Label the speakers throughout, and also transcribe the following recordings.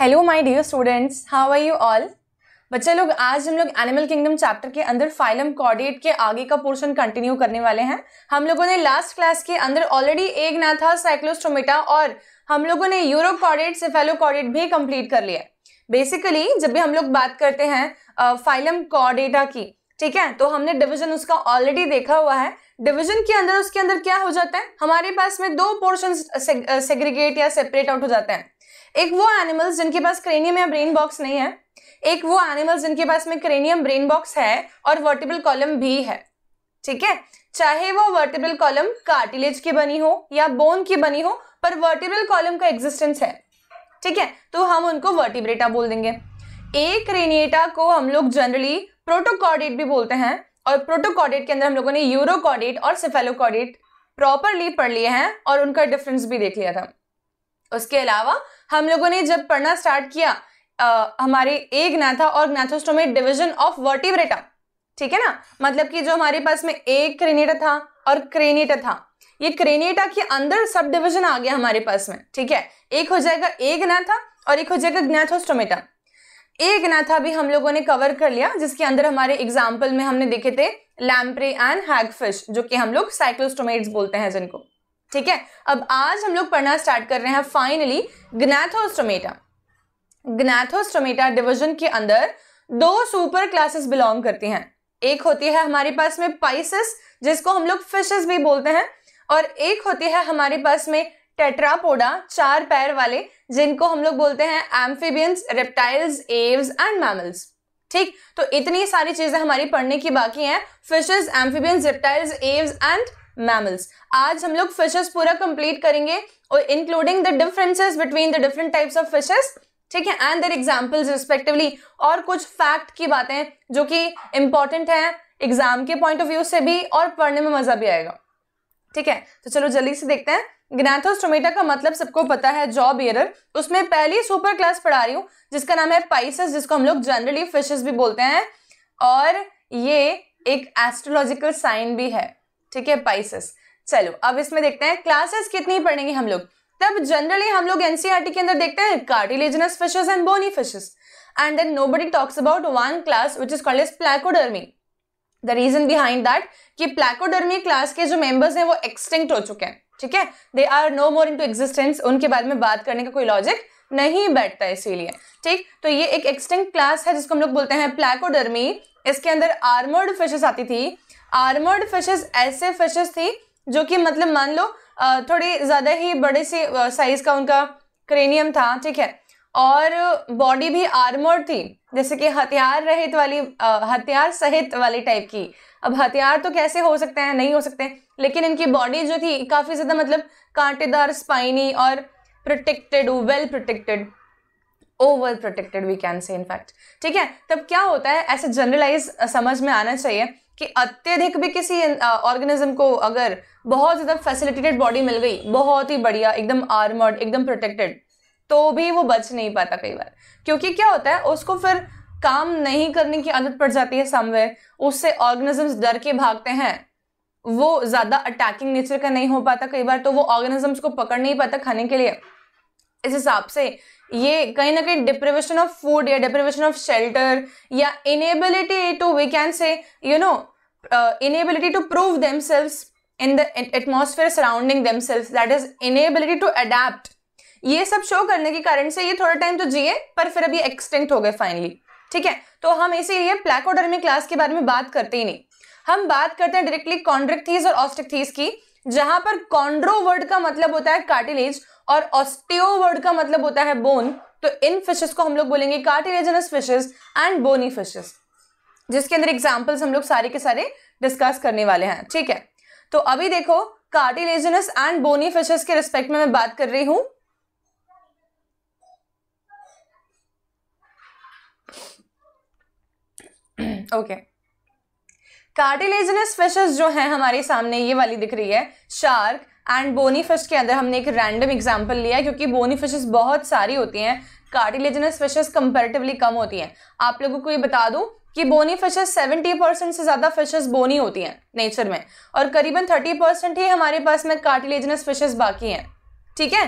Speaker 1: Hello my dear students how are you all बच्चे लोग आज हम लोग एनिमल किंगडम चैप्टर के अंदर फाइलम कॉर्डिएट के आगे का पोर्शन कंटिन्यू करने वाले हैं हम लोगों ने लास्ट क्लास के अंदर ऑलरेडी एक ना था साइक्लोस्टोमेटा और हम लोगों ने यूरो कॉर्डेट सेफेलो कॉर्डिएट भी कंप्लीट कर लिया बेसिकली जब भी हम लोग बात करते हैं फाइलम कॉर्डेटा की ठीक है तो हमने डिविजन उसका ऑलरेडी देखा हुआ है डिवीजन के अंदर उसके अंदर क्या हो जाता है हमारे पास में दो पोर्शन सेग्रीगेट या सेपरेट आउट हो जाते हैं एक वो एनिमल्स जिनके पास क्रेनियम या ब्रेन बॉक्स नहीं है एक वो एनिमल्स जिनके पास में क्रेनियम ब्रेन बॉक्स है और वर्टिबल कॉलम भी है ठीक है चाहे वो वर्टिबल कॉलम कार्टिलेज की बनी हो या बोन की बनी हो पर वर्टिबल कॉलम का एग्जिस्टेंस है ठीक है तो हम उनको वर्टिब्रेटा बोल देंगे एक रेनिएटा को हम लोग जनरली प्रोटोकॉर्डेट भी बोलते हैं और प्रोटोकॉर्डेट के अंदर हम लोगों ने यूरोकॉर्डेट और सिफेलोकॉडेट प्रॉपरली पढ़ लिए हैं और उनका डिफरेंस भी देख लिया था उसके अलावा हम लोगों ने जब पढ़ना स्टार्ट किया आ, हमारे ए ग्नाथा और ज्ञाथोस्टो डिविजन ऑफ वर्टिब्रेटा ठीक है ना मतलब कि जो हमारे पास में ए क्रेनेटा था और क्रेनेटा था ये क्रेनेटा के अंदर सब डिविजन आ गया हमारे पास में ठीक है एक हो जाएगा ए ग्नाथा और एक हो जाएगा ग्नाथोस्टोमेटा ए ग्नाथा भी हम लोगों ने कवर कर लिया जिसके अंदर हमारे एग्जाम्पल में हमने देखे थे लैम्प्रे एंड हैगफिश जो कि हम लोग साइक्लोस्टोमेट्स बोलते हैं जिनको ठीक है अब आज हम लोग पढ़ना स्टार्ट कर रहे हैं फाइनली ग्नैथोस्टोमेटा ग्नैथोस्टोमेटा डिवीजन के अंदर दो सुपर क्लासेस बिलोंग करती हैं एक होती है हमारे पास में पाइसिस जिसको हम लोग फिशेस भी बोलते हैं और एक होती है हमारे पास में टेट्रापोडा चार पैर वाले जिनको हम लोग बोलते हैं amphibians reptiles aves and mammals ठीक तो इतनी सारी चीजें हमारी पढ़ने की बाकी हैं fishes amphibians reptiles aves and mammals आज हम लोग फिशेस पूरा कंप्लीट करेंगे और including the differences between the different types of fishes ठीक है एंड देर एग्जाम्पल्स रिस्पेक्टिवली और कुछ फैक्ट की बातें जो कि इंपॉर्टेंट है एग्जाम के पॉइंट ऑफ व्यू से भी और पढ़ने में मजा भी आएगा ठीक है तो चलो जल्दी से देखते हैं ग्नाथोस्टोमेटा का मतलब सबको पता है जॉब एयर उसमें पहली सुपर क्लास पढ़ा रही हूँ जिसका नाम है पाइसस जिसको हम लोग जनरली फिशेस भी बोलते हैं और ये एक एस्ट्रोलॉजिकल साइन भी है ठीक है पाइसेस चलो अब इसमें देखते हैं क्लासेस कितनी पढ़ेंगे हम लोग तब जनरली हम लोग एनसीआरटी e के अंदर देखते हैं cartilaginous fishes and bony fishes and then nobody talks about one class which is called as placodermi the reason behind that कि प्लैकोडर्मी क्लास के जो मेंबर्स हैं वो एक्सटिंक्ट हो चुके हैं ठीक है they are no more into existence उनके बारे में बात करने का कोई लॉजिक नहीं बैठता इसीलिए ठीक तो ये एक एक्सटिंक्ट क्लास है जिसको हम लोग बोलते हैं प्लैकोडर्मी इसके अंदर आर्मर्ड फिशेस आती थी आर्मर्ड फिशेस ऐसे फिशेस थी जो कि मतलब मान लो थोड़ी ज़्यादा ही बड़े से साइज का उनका क्रेनियम था ठीक है और बॉडी भी आर्मर्ड थी जैसे कि हथियार रहित वाली हथियार सहित वाली टाइप की अब हथियार तो कैसे हो सकते हैं नहीं हो सकते लेकिन इनकी बॉडी जो थी काफ़ी ज़्यादा मतलब कांटेदार स्पाइनी और protected well protected over protected we can say in fact ठीक है तब क्या होता है ऐसे जनरलाइज समझ में आना चाहिए कि अत्यधिक भी किसी ऑर्गेनिज्म को अगर बहुत ज़्यादा फैसिलिटेटेड बॉडी मिल गई बहुत ही बढ़िया एकदम आर्मर्ड एकदम प्रोटेक्टेड तो भी वो बच नहीं पाता कई बार क्योंकि क्या होता है उसको फिर काम नहीं करने की आदत पड़ जाती है सामवे उससे ऑर्गेनिजम्स डर के भागते हैं वो ज़्यादा अटैकिंग नेचर का नहीं हो पाता कई बार तो वो ऑर्गेनिजम्स को पकड़ नहीं पाता खाने के लिए इस हिसाब से ये कहीं ना कहीं डिप्रिवेशन ऑफ फूड या डिप्रिवेशन ऑफ शेल्टर या inability to we can say you know inability to prove them in the atmosphere surrounding themselves that is inability to adapt ये सब शो करने के कारण से ये थोड़ा टाइम तो जिए पर फिर अभी एक्सटेंट हो गए फाइनली ठीक है तो हम इसीलिए प्लैकोडर्मी क्लास के बारे में बात करते ही नहीं हम बात करते हैं डायरेक्टली कॉन्ड्रिक थीज और ऑस्टिक थीज की जहां पर कॉन्ड्रो वर्ड का मतलब होता है कार्टिलेज और ऑस्टियोवर्ड का मतलब होता है बोन तो इन फिशेस को हम लोग बोलेंगे cartilaginous fishes and bony fishes जिसके अंदर एग्जाम्पल्स हम लोग सारे के सारे डिस्कस करने वाले हैं ठीक है तो अभी देखो कार्टिलेजनस एंड बोनी फिशेस के रिस्पेक्ट में मैं बात कर रही हूं ओके okay. कार्टिलेजनस फिशेस जो है हमारे सामने ये वाली दिख रही है शार्क एंड बोनी फिश के अंदर हमने एक रैंडम एग्जाम्पल लिया है क्योंकि बोनी फिशेस बहुत सारी होती हैं कार्टिलेजनस फिशेस कंपेरेटिवली कम होती हैं आप लोगों को ये बता दूं कि बोनी फिशेस 70 परसेंट से ज़्यादा फिशेस बोनी होती हैं नेचर में और करीबन 30 परसेंट ही हमारे पास में कार्टिलेजनस फिशेस बाकी हैं ठीक है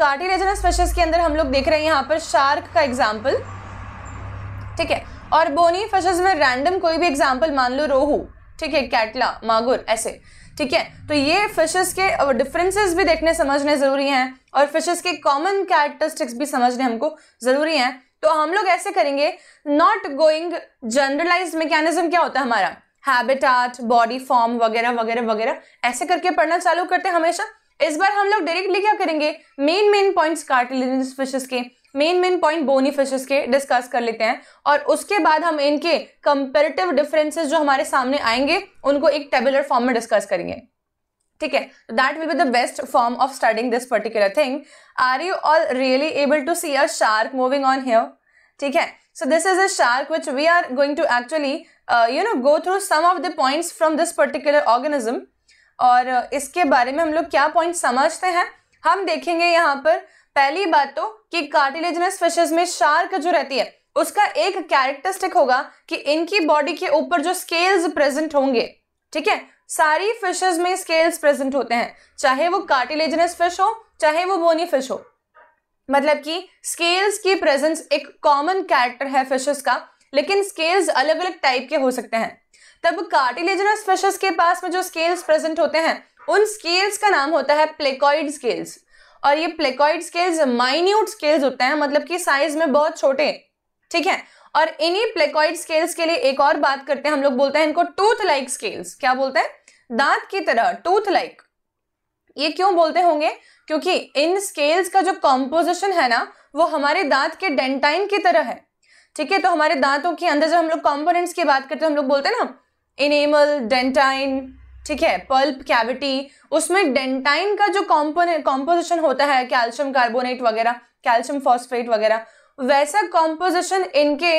Speaker 1: कार्टिलेजनस फिशेस के अंदर हम लोग देख रहे हैं यहाँ पर शार्क का एग्जाम्पल ठीक है और बोनी फिशेज में रैंडम कोई भी एग्जाम्पल मान लो रोहू ठीक है कैटला मागुर ऐसे ठीक है तो ये फिशेस के डिफरेंसेस uh, भी देखने समझने ज़रूरी हैं और फिशेस के कॉमन कैरेक्टरिस्टिक्स भी समझने हमको ज़रूरी हैं तो हम लोग ऐसे करेंगे नॉट गोइंग जनरलाइज मैकेनिज्म क्या होता है हमारा हैबिटाट बॉडी फॉर्म वगैरह वगैरह वगैरह ऐसे करके पढ़ना चालू करते हैं हमेशा इस बार हम लोग डायरेक्टली क्या करेंगे main main points cartilaginous fishes के main main point bony fishes के डिस्कस कर लेते हैं और उसके बाद हम इनके कंपेरेटिव डिफरेंसेस जो हमारे सामने आएंगे उनको एक टेबुलर फॉर्म में डिस्कस करेंगे ठीक है that will be the best form of studying this particular thing are you all really able to see a shark moving on here ठीक है so this is a shark which we are going to actually you know go through some of the points from this particular organism और uh, इसके बारे में हम लोग क्या point समझते हैं हम देखेंगे यहाँ पर पहली बात तो कि कार्टिलेजनस फिशेस में शार्क जो रहती है उसका एक कैरेक्टरिस्टिक होगा कि इनकी बॉडी के ऊपर जो स्केल्स प्रेजेंट होंगे ठीक है सारी फिशेस में स्केल्स प्रेजेंट होते हैं चाहे वो कार्टिलेजनस फिश हो चाहे वो बोनी फिश हो मतलब कि स्केल्स की प्रेजेंस एक कॉमन कैरेक्टर है फिशेस का लेकिन स्केल्स अलग अलग टाइप के हो सकते हैं तब कार्टिलेजनस फिशेस के पास में जो स्केल्स प्रेजेंट होते हैं उन स्केल्स का नाम होता है प्लेकॉइड स्केल्स और ये प्लेकॉइड स्केल्स माइन्यूट स्केल्स होते हैं मतलब कि साइज में बहुत छोटे ठीक है और इन्हीं प्लेकॉइड स्केल्स के लिए एक और बात करते हैं हम लोग बोलते हैं इनको टूथ लाइक स्केल्स क्या बोलते हैं दांत की तरह टूथ लाइक ये क्यों बोलते होंगे क्योंकि इन स्केल्स का जो कॉम्पोजिशन है ना वो हमारे दांत के डेंटाइन की तरह है ठीक है तो हमारे दांतों के अंदर जब हम लोग कॉम्पोनेंट्स की बात करते हैं हम लोग बोलते हैं ना इनेमल डेंटाइन ठीक है पल्प कैविटी उसमें डेंटाइन का जो कॉम्पोन कॉम्पोजिशन होता है कैल्शियम कार्बोनेट वगैरह कैल्शियम फॉस्फेट वगैरह वैसा कॉम्पोजिशन इनके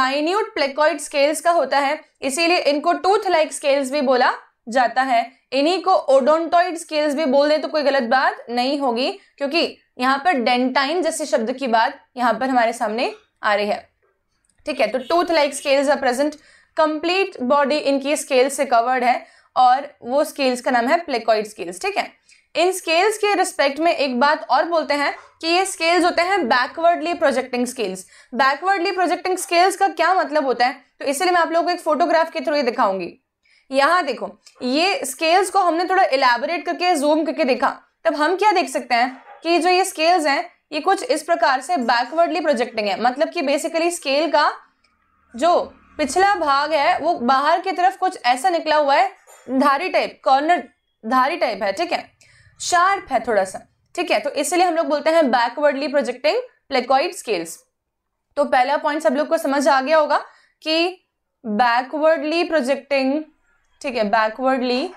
Speaker 1: माइन्यूट प्लेकॉइड स्केल्स का होता है इसीलिए इनको टूथ लाइक स्केल्स भी बोला जाता है इन्हीं को ओडोनटॉइड स्केल्स भी बोल दें तो कोई गलत बात नहीं होगी क्योंकि यहाँ पर डेंटाइन जैसे शब्द की बात यहाँ पर हमारे सामने आ रही है ठीक है तो tooth like scales are present complete body इनकी स्केल से कवर्ड है और वो स्केल्स का नाम है प्लेकॉइड स्केल्स ठीक है इन स्केल्स के रिस्पेक्ट में एक बात और बोलते हैं कि ये स्केल्स होते हैं backwardly projecting scales backwardly projecting scales का क्या मतलब होता है तो इसलिए मैं आप लोगों को एक फोटोग्राफ के थ्रू ये दिखाऊंगी यहाँ देखो ये स्केल्स को हमने थोड़ा इलेबोरेट करके जूम करके देखा तब हम क्या देख सकते हैं कि जो ये स्केल्स हैं ये कुछ इस प्रकार से बैकवर्डली प्रोजेक्टिंग है मतलब कि बेसिकली स्केल का जो पिछला भाग है वो बाहर की तरफ कुछ ऐसा निकला हुआ है धारी टाइप कॉर्नर धारी टाइप है ठीक है शार्प है थोड़ा सा ठीक है तो इसलिए हम लोग बोलते हैं बैकवर्डली प्रोजेक्टिंग प्लेकॉइड स्केल्स तो पहला पॉइंट सब लोग को समझ आ गया होगा कि बैकवर्डली प्रोजेक्टिंग ठीक है backwardly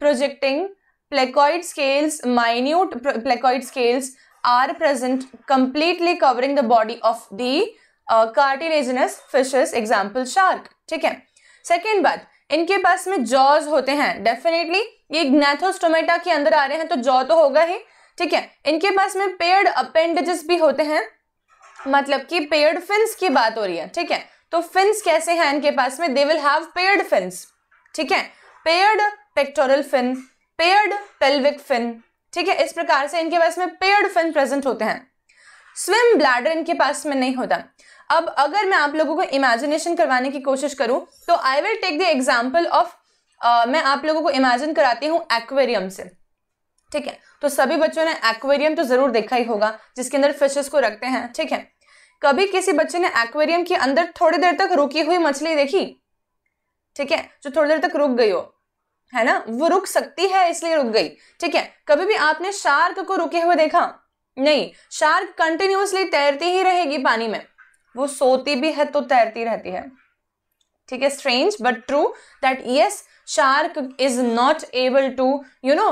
Speaker 1: projecting placoid scales minute placoid scales are present completely covering the body of the cartilaginous fishes example shark ठीक है सेकेंड बात इनके पास में जॉज होते हैं डेफिनेटली ये नेथोस्टोमेटा के अंदर आ रहे हैं तो जॉ तो होगा ही ठीक है इनके पास में पेड अपेंडेजेस भी होते हैं मतलब कि पेड फिंस की बात हो रही है ठीक है तो फिंस कैसे हैं इनके पास में they will have paired fins ठीक है paired pectoral fin paired pelvic fin ठीक है इस प्रकार से इनके पास में पेड फिन प्रेजेंट होते हैं स्विम ब्लैडर इनके पास में नहीं होता अब अगर मैं आप लोगों को इमेजिनेशन करवाने की कोशिश करूं तो I will take the example of मैं आप लोगों को इमेजिन कराती हूँ एक्वेरियम से ठीक है तो सभी बच्चों ने एक्वेरियम तो ज़रूर देखा ही होगा जिसके अंदर फिशेस को रखते हैं ठीक है कभी किसी बच्चे ने एक्वेरियम के अंदर थोड़ी देर तक रुकी हुई मछली देखी ठीक है जो थोड़ी देर तक रुक गई हो है ना वो रुक सकती है इसलिए रुक गई ठीक है कभी भी आपने शार्क को रुके हुए देखा नहीं शार्क कंटिन्यूसली तैरती ही रहेगी पानी में वो सोती भी है तो तैरती रहती है ठीक है strange but true that yes shark is not able to you know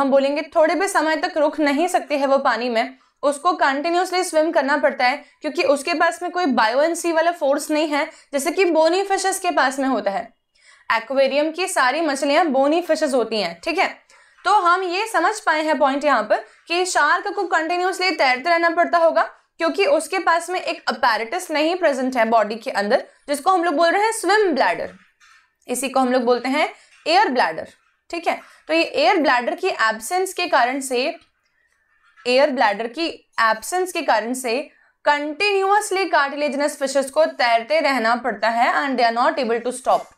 Speaker 1: हम बोलेंगे थोड़े भी समय तक रुक नहीं सकती है वो पानी में उसको कंटिन्यूसली स्विम करना पड़ता है क्योंकि उसके पास में कोई बायोएनसी वाला फोर्स नहीं है जैसे कि बोनी फिशेस के पास में होता है एक्वेरियम की सारी मछलियां बोनी फिशेस होती हैं ठीक है तो हम ये समझ पाए हैं पॉइंट यहाँ पर कि शार्क को कंटिन्यूसली तैरते रहना पड़ता होगा क्योंकि उसके पास में एक अपेरेटिस नहीं प्रेजेंट है बॉडी के अंदर जिसको हम लोग बोल रहे हैं स्विम ब्लैडर इसी को हम लोग बोलते हैं एयर ब्लैडर ठीक है तो ये एयर ब्लैडर की एब्सेंस के कारण से एयर ब्लैडर की एब्सेंस के कारण से कंटिन्यूसली कार्टिलेजनस फिशेस को तैरते रहना पड़ता है and they are not able to stop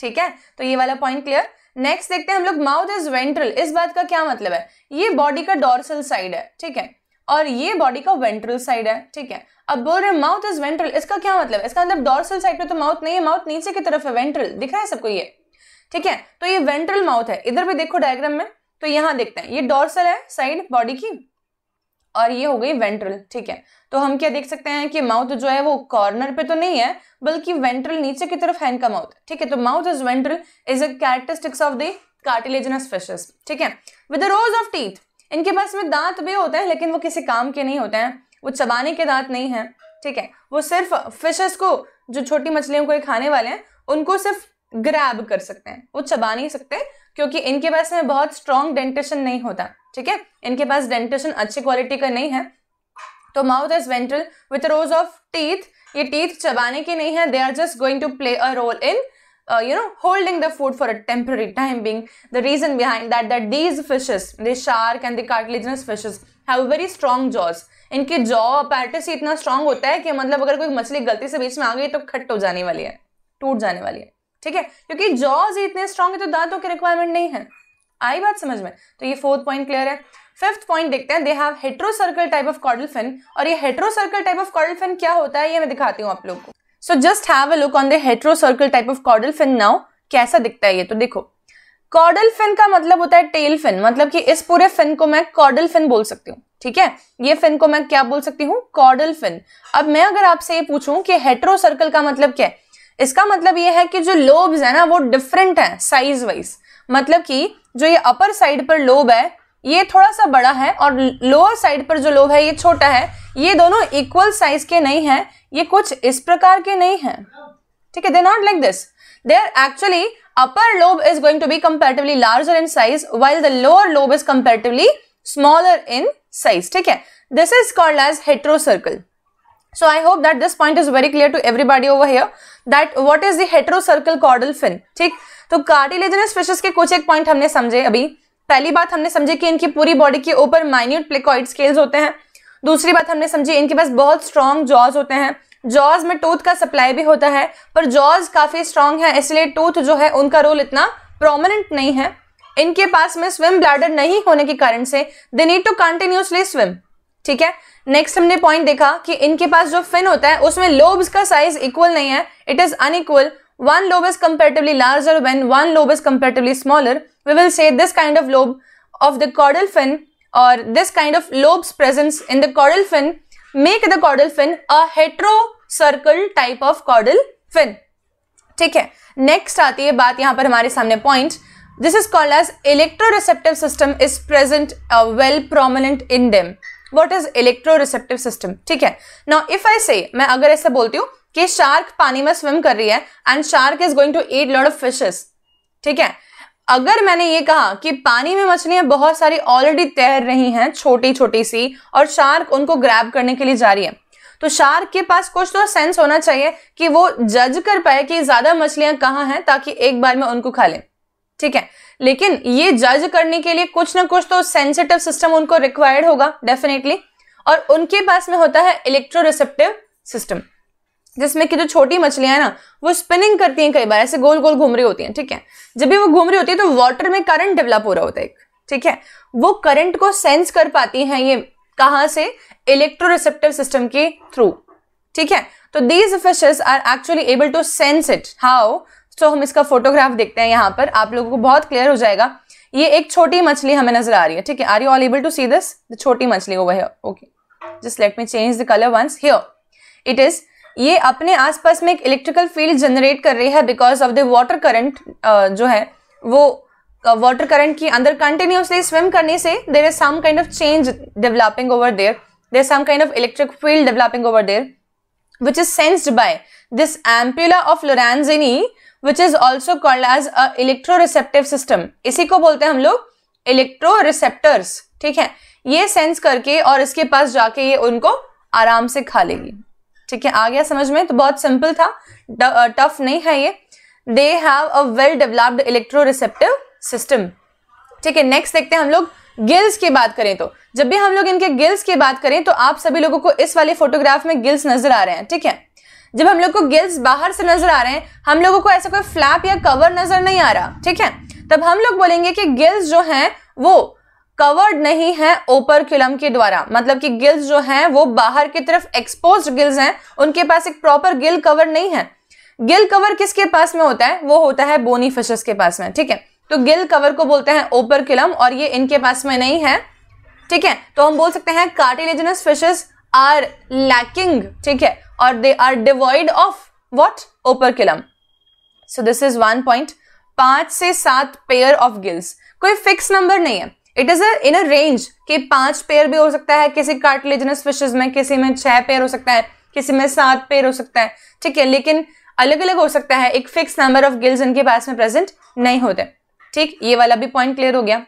Speaker 1: ठीक है तो ये वाला पॉइंट क्लियर नेक्स्ट देखते हैं हम लोग माउथ इज वेंट्रल इस बात का क्या मतलब है ये बॉडी का डोरसल साइड है ठीक है और ये बॉडी का वेंट्रल साइड है ठीक है अब बोल रहे माउथ इज वेंट्रल इसका क्या मतलब इसका मतलब डॉर्सल साइड पे तो माउथ नहीं है माउथ नीचे की तरफ है वेंट्रल दिख रहा है सबको ये ठीक है तो ये वेंट्रल माउथ है इधर भी देखो डायग्राम में तो यहाँ देखते हैं ये डॉर्सल है साइड बॉडी की और ये हो गई वेंट्रल ठीक है तो हम क्या देख सकते हैं कि माउथ जो है वो कॉर्नर पे तो नहीं है बल्कि वेंट्रल नीचे की तरफ है इनका माउथ ठीक है तो mouth is ventral is a characteristics of the cartilaginous fishes ठीक है विद रोज ऑफ टीथ इनके पास में दांत भी होते हैं लेकिन वो किसी काम के नहीं होते हैं वो चबाने के दांत नहीं हैं ठीक है वो सिर्फ फिशेस को जो छोटी मछलियों को खाने वाले हैं उनको सिर्फ ग्रैब कर सकते हैं वो चबा नहीं सकते क्योंकि इनके पास में बहुत स्ट्रांग डेंटेशन नहीं होता ठीक है इनके पास डेंटेशन अच्छी क्वालिटी का नहीं है तो mouth is ventral with rows of teeth ये टीथ चबाने के नहीं है they are just going to play a role in uh, you know holding the food for a temporary time being the reason behind that that these fishes the shark and the cartilaginous fishes have very strong jaws इनके jaw apparatus इतना strong होता है कि मतलब अगर कोई मछली गलती से बीच में आ गई तो खट हो जाने वाली है टूट जाने वाली है ठीक है क्योंकि जॉज इतने स्ट्रांग है तो दांतों की रिक्वायरमेंट नहीं है आई बात समझ में तो ये फोर्थ पॉइंट क्लियर है फिफ्थ पॉइंट देखते हैं they have heterocercal type of caudal fin और ये heterocercal type of caudal fin क्या होता है ये मैं दिखाती हूँ आप लोग को so just have a look on the heterocercal type of caudal fin now कैसा दिखता है ये तो देखो कॉर्डल फिन का मतलब होता है टेल फिन मतलब कि इस पूरे फिन को मैं कॉर्डल फिन बोल सकती हूँ ठीक है ये फिन को मैं क्या बोल सकती हूँ कॉर्डल फिन अब मैं अगर आपसे ये पूछूं कि हेट्रो सर्कल का मतलब क्या है इसका मतलब ये है कि जो लोब्स है ना वो डिफरेंट है साइज वाइज मतलब कि जो ये अपर साइड पर लोब है ये थोड़ा सा बड़ा है और लोअर साइड पर जो लोब है ये छोटा है ये दोनों इक्वल साइज के नहीं है ये कुछ इस प्रकार के नहीं है ठीक है they not like this they are actually upper lobe is going to be comparatively larger in size while the lower lobe is comparatively smaller in size ठीक है this is called as heterocercal so I hope that this point is very clear to everybody over here that what is heterocercal caudal fin ठीक तो cartilaginous fishes के कुछ एक point हमने समझे अभी पहली बात हमने समझे कि इनकी पूरी बॉडी के ऊपर माइन्यूट प्लेकॉइड स्केल्स होते हैं दूसरी बात हमने समझी इनके पास बहुत स्ट्रॉन्ग जॉज होते हैं जॉज में टूथ का सप्लाई भी होता है पर जॉज काफ़ी स्ट्रांग है इसलिए टूथ जो है उनका रोल इतना प्रोमिनेंट नहीं है इनके पास में स्विम ब्लैडर नहीं होने के कारण से they need to continuously swim ठीक है नेक्स्ट हमने पॉइंट देखा कि इनके पास जो फिन होता है उसमें लोब्स का साइज इक्वल नहीं है it is unequal one lobe is comparatively larger when one lobe is comparatively smaller we will say this kind of lobe of the caudal fin this kind of lobes lobes in the the fin make the the caudal fin a heterocircle type of caudal fin. ठीक है next आती है बात यहां पर हमारे सामने point this is called as electro receptive system is present well prominent in them what is electro receptive system ठीक है नाउ इफ आई से मैं अगर ऐसे बोलती हूँ कि शार्क पानी में स्विम कर रही है and shark is going to eat lot of fishes ठीक है अगर मैंने ये कहा कि पानी में मछलियां बहुत सारी ऑलरेडी तैर रही हैं छोटी छोटी सी और शार्क उनको ग्रैब करने के लिए जा रही है तो शार्क के पास कुछ तो सेंस होना चाहिए कि वो जज कर पाए कि ज्यादा मछलियां कहाँ हैं ताकि एक बार में उनको खा लें ठीक है लेकिन ये जज करने के लिए कुछ ना कुछ तो सेंसिटिव सिस्टम उनको रिक्वायर्ड होगा डेफिनेटली और उनके पास में होता है इलेक्ट्रोरिसेप्टिव सिस्टम जिसमें कि जो छोटी मछलियां हैं ना वो स्पिनिंग करती हैं कई बार ऐसे गोल गोल घूम रही होती हैं ठीक है जब भी वो घूम रही होती है तो वाटर में करंट डेवलप हो रहा होता है ठीक है वो करंट को सेंस कर पाती हैं ये कहाँ से इलेक्ट्रोरिसेप्टिव सिस्टम के थ्रू ठीक है तो these fishes are actually able to sense it how so हम इसका फोटोग्राफ देखते हैं यहाँ पर आप लोगों को बहुत क्लियर हो जाएगा ये एक छोटी मछली हमें नजर आ रही है ठीक है are you all able to see this छोटी मछली okay just let me change the colour once here it is ये अपने आसपास में एक इलेक्ट्रिकल फील्ड जनरेट कर रही है because of the water current जो है वो वाटर करंट के अंदर कंटिन्यूसली स्विम करने से there is some kind of change developing over there there some kind of electric field developing over there is sensed by this this of Lorenzini which is also called as a electro receptive system इसी को बोलते हैं हम लोग electro receptors ठीक है ये sense करके और इसके पास जाके ये उनको आराम से खा लेगी ठीक है आ गया समझ में तो बहुत सिंपल था टफ नहीं है ये they have a well developed electro receptive system ठीक है नेक्स्ट देखते हैं हम लोग गिल्स की बात करें तो जब भी हम लोग इनके गिल्स की बात करें तो आप सभी लोगों को इस वाले फोटोग्राफ में गिल्स नजर आ रहे हैं ठीक है जब हम लोग को गिल्स बाहर से नजर आ रहे हैं हम लोगों को ऐसा कोई फ्लैप या कवर नजर नहीं आ रहा ठीक है तब हम लोग बोलेंगे कि गिल्स जो हैं वो कवर्ड नहीं है ओपर किलम के द्वारा मतलब कि गिल्स जो हैं वो बाहर की तरफ एक्सपोज गिल्स हैं उनके पास एक प्रॉपर गिल कवर नहीं है गिल कवर किसके पास में होता है वो होता है बोनी फिशेस के पास में ठीक है तो गिल कवर को बोलते हैं ओपर किलम और ये इनके पास में नहीं है ठीक है तो हम बोल सकते हैं कार्टिलेजनस फिशेस आर लैकिंग ठीक है और they are devoid of what operculum so this is one point पांच से सात पेयर ऑफ गिल्स कोई फिक्स नंबर नहीं है it is in a range कि पांच पेयर भी हो सकता है किसी कार्टिलेजनस फिशेज में किसी में छह पेयर हो सकता है किसी में सात पेयर हो सकता है ठीक है लेकिन अलग अलग हो सकता है एक फिक्स नंबर ऑफ गिल्स इनके पास में प्रेजेंट नहीं होते ठीक ये वाला भी पॉइंट क्लियर हो गया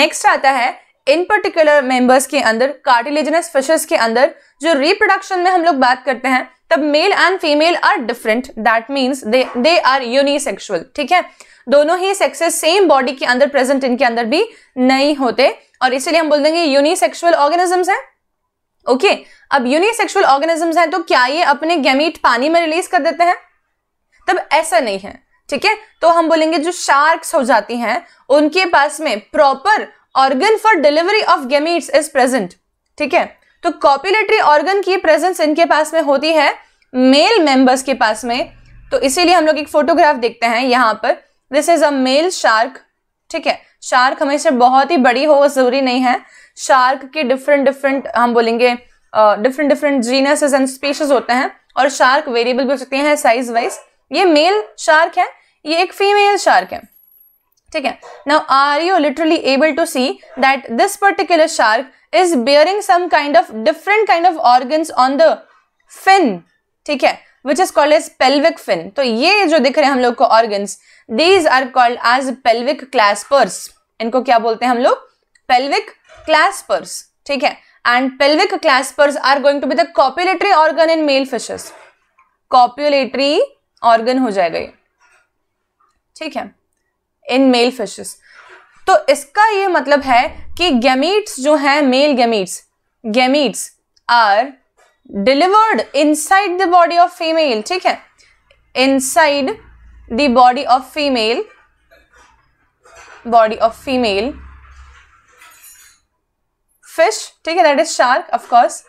Speaker 1: नेक्स्ट आता है इन पर्टिकुलर मेंबर्स के अंदर कार्टिलेजनस फिशेज के अंदर जो रिप्रोडक्शन में हम लोग बात करते हैं तब male and female are different that means they are unisexual ठीक है दोनों ही सेक्सेस सेम बॉडी के अंदर प्रेजेंट इनके अंदर भी नहीं होते और इसीलिए हम बोल देंगे यूनिसेक्सुअल ऑर्गेनिजम्स हैं ओके okay, अब यूनिसेक्सुअल ऑर्गेनिजम्स हैं तो क्या ये अपने गैमीट पानी में रिलीज कर देते हैं तब ऐसा नहीं है ठीक है तो हम बोलेंगे जो शार्क्स हो जाती हैं उनके पास में proper organ for delivery of gametes is present ठीक है तो कॉपिलेटरी ऑर्गन की प्रेजेंस इनके पास में होती है मेल मेंबर्स के पास में तो इसीलिए हम लोग एक फोटोग्राफ देखते हैं यहाँ पर this is a male shark ठीक है शार्क हमेशा बहुत ही बड़ी हो वो जरूरी नहीं है शार्क के डिफरेंट डिफरेंट हम बोलेंगे different different genus and species होते हैं और शार्क वेरिएबल भी हो सकते हैं साइज वाइज ये मेल शार्क है ये एक फीमेल शार्क है ठीक है now are you literally able to see that this particular shark is bearing some kind of different kind of organ on the fin ठीक है which is called as pelvic fin तो ये जो दिख रहे हैं हम लोग को organ these are called as pelvic claspers इनको क्या बोलते हैं हम लोग पेल्विक क्लास्पर्स ठीक है and pelvic claspers are going to be the copulatory organ in male fishes copulatory organ हो जाएगा ये ठीक है इन मेल फिशेस तो इसका ये मतलब है कि गैमीट्स जो हैं male gametes gametes are delivered inside the body of female ठीक है inside the body of female body of female fish ठीक है that is shark of course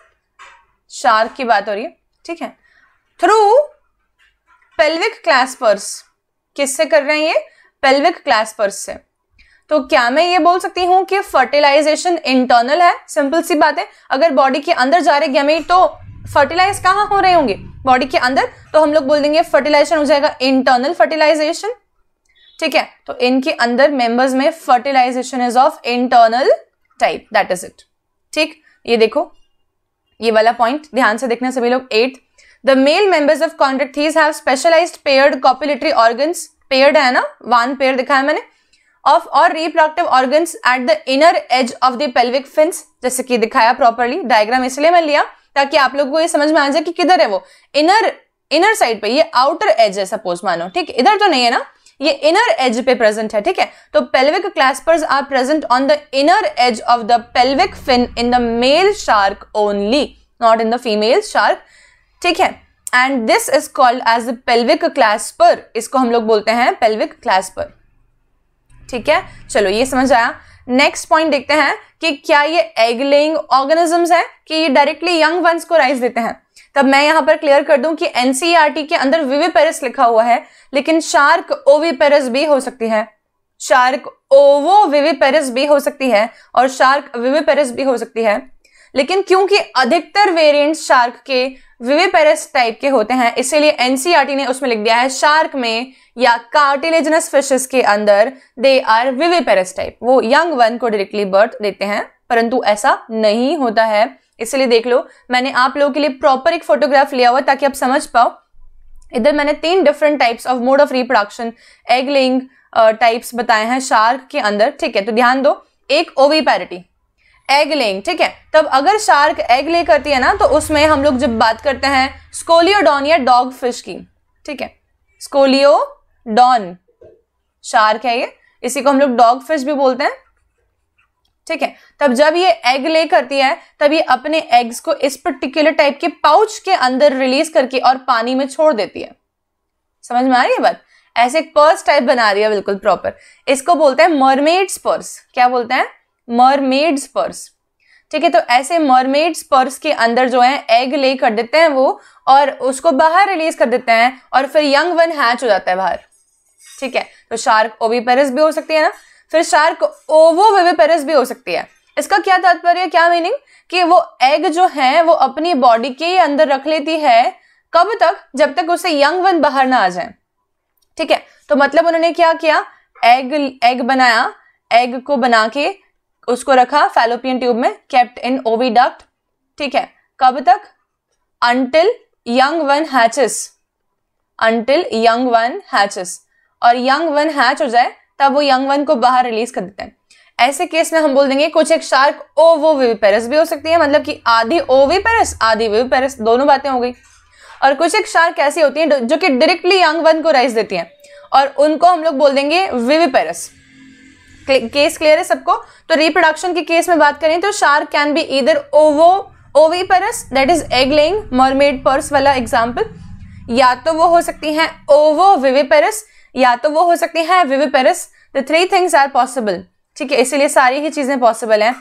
Speaker 1: shark की बात हो रही है ठीक है थ्रू पेल्विक क्लास्पर्स किससे कर रहे हैं ये पेल्विक क्लास्पर्स से तो क्या मैं ये बोल सकती हूँ कि फर्टिलाइजेशन इंटरनल है सिंपल सी बात है अगर बॉडी के अंदर जा रहे गैमेट तो फर्टिलाइज कहाँ हो रहे होंगे बॉडी के अंदर तो हम लोग बोल देंगे फर्टिलाइजेशन हो जाएगा इंटरनल फर्टिलाइजेशन ठीक है तो इनके अंदर मेंबर्स में fertilisation is of internal type that is it ठीक ये देखो ये वाला पॉइंट ध्यान से देखना सभी लोग at the male members of Chondrichthyes have specialised paired copulatory organs paired है ना वन पेयर दिखा है मैंने ऑफ और reproductive organ at the inner edge of the pelvic fins जैसे कि दिखाया प्रॉपरली डायग्राम इसलिए मैं लिया ताकि आप लोगों को ये समझ में आ जाए कि किधर है वो इनर इनर साइड पे ये आउटर एज है सपोज मानो ठीक इधर तो नहीं है ना ये इनर एज पे प्रेजेंट है ठीक है तो pelvic claspers are present on the inner edge of the pelvic fin in the male shark only not in the female shark ठीक है and this is called as the pelvic clasper इसको हम लोग बोलते हैं पेल्विक क्लास्पर ठीक है चलो ये समझ आया नेक्स्ट पॉइंट देखते हैं कि क्या ये एग लेइंग ऑर्गेनिजम्स हैं कि ये डायरेक्टली यंग वंस को राइज देते हैं तब मैं यहां पर क्लियर कर दूं कि एनसीईआरटी e के अंदर विवेपेरिस लिखा हुआ है लेकिन शार्क ओविपेरस भी हो सकती है शार्क ओवो विविपेरस भी हो सकती है और शार्क विवेपेरिस भी हो सकती है लेकिन क्योंकि अधिकतर वेरिएंट्स शार्क के विवेपेरस टाइप के होते हैं इसीलिए एनसीईआरटी e ने उसमें लिख दिया है शार्क में या कार्टिलेजनस फिशेस के अंदर दे आर विवेपेरस टाइप वो यंग वन को डायरेक्टली बर्थ देते हैं परंतु ऐसा नहीं होता है इसलिए देख लो मैंने आप लोगों के लिए प्रॉपर एक फोटोग्राफ लिया हुआ ताकि आप समझ पाओ इधर मैंने तीन different types of mode of reproduction egg types बताए हैं शार्क के अंदर ठीक है तो ध्यान दो एक ओवी पैरिटी एग लेंग ठीक है तब अगर शार्क एग ले करती है ना तो उसमें हम लोग जब बात करते हैं स्कोलियोडॉन या डॉग फिश की ठीक है डॉन शार्क है ये इसी को हम लोग डॉग फिश भी बोलते हैं ठीक है तब जब ये एग ले करती है तब ये अपने एग्स को इस पर्टिकुलर टाइप के पाउच के अंदर रिलीज करके और पानी में छोड़ देती है समझ में आ रही है बात ऐसे एक पर्स टाइप बना रही है बिल्कुल प्रॉपर इसको बोलते हैं मरमेड्स पर्स क्या बोलते हैं मरमेड्स पर्स ठीक है तो ऐसे मरमेड्स पर्स के अंदर जो है एग ले कर देते हैं वो और उसको बाहर रिलीज कर देते हैं और फिर यंग वन हैच हो जाता है बाहर ठीक है तो शार्क ओवीपेरस भी हो सकती है ना फिर शार्क ओवो वेवेपेरस भी हो सकती है इसका क्या तात्पर्य क्या मीनिंग कि वो एग जो है वो अपनी बॉडी के अंदर रख लेती है कब तक जब तक उसे यंग वन बाहर ना आ जाए ठीक है तो मतलब उन्होंने क्या किया एग एग बनाया एग को बना के उसको रखा फेलोपियन ट्यूब में केप्ट इन ओवीडक्ट ठीक है कब तक until young one hatches until young one hatches और यंग वन हैच हो जाए तब वो यंग वन को बाहर रिलीज कर देते हैं ऐसे केस में हम बोल देंगे कुछ एक शार्क ओवो विपेरस भी हो सकती है मतलब कि आधी ओविपेरस आधी विपेरस दोनों बातें हो गई और कुछ एक शार्क ऐसी होती हैं जो कि डायरेक्टली यंग वन को राइस देती हैं और उनको हम लोग बोल देंगे विविपेरस केस क्लियर है सबको तो रिप्रोडक्शन के केस में बात करें तो शार्क कैन बी इधर oviparous that is egg laying मॉर्मेड पर्स वाला एग्जाम्पल या तो वो हो सकती हैं ओवो विविपेरस या तो वो हो सकती हैं viviparous the three things are possible ठीक है इसीलिए सारी ही चीज़ें पॉसिबल हैं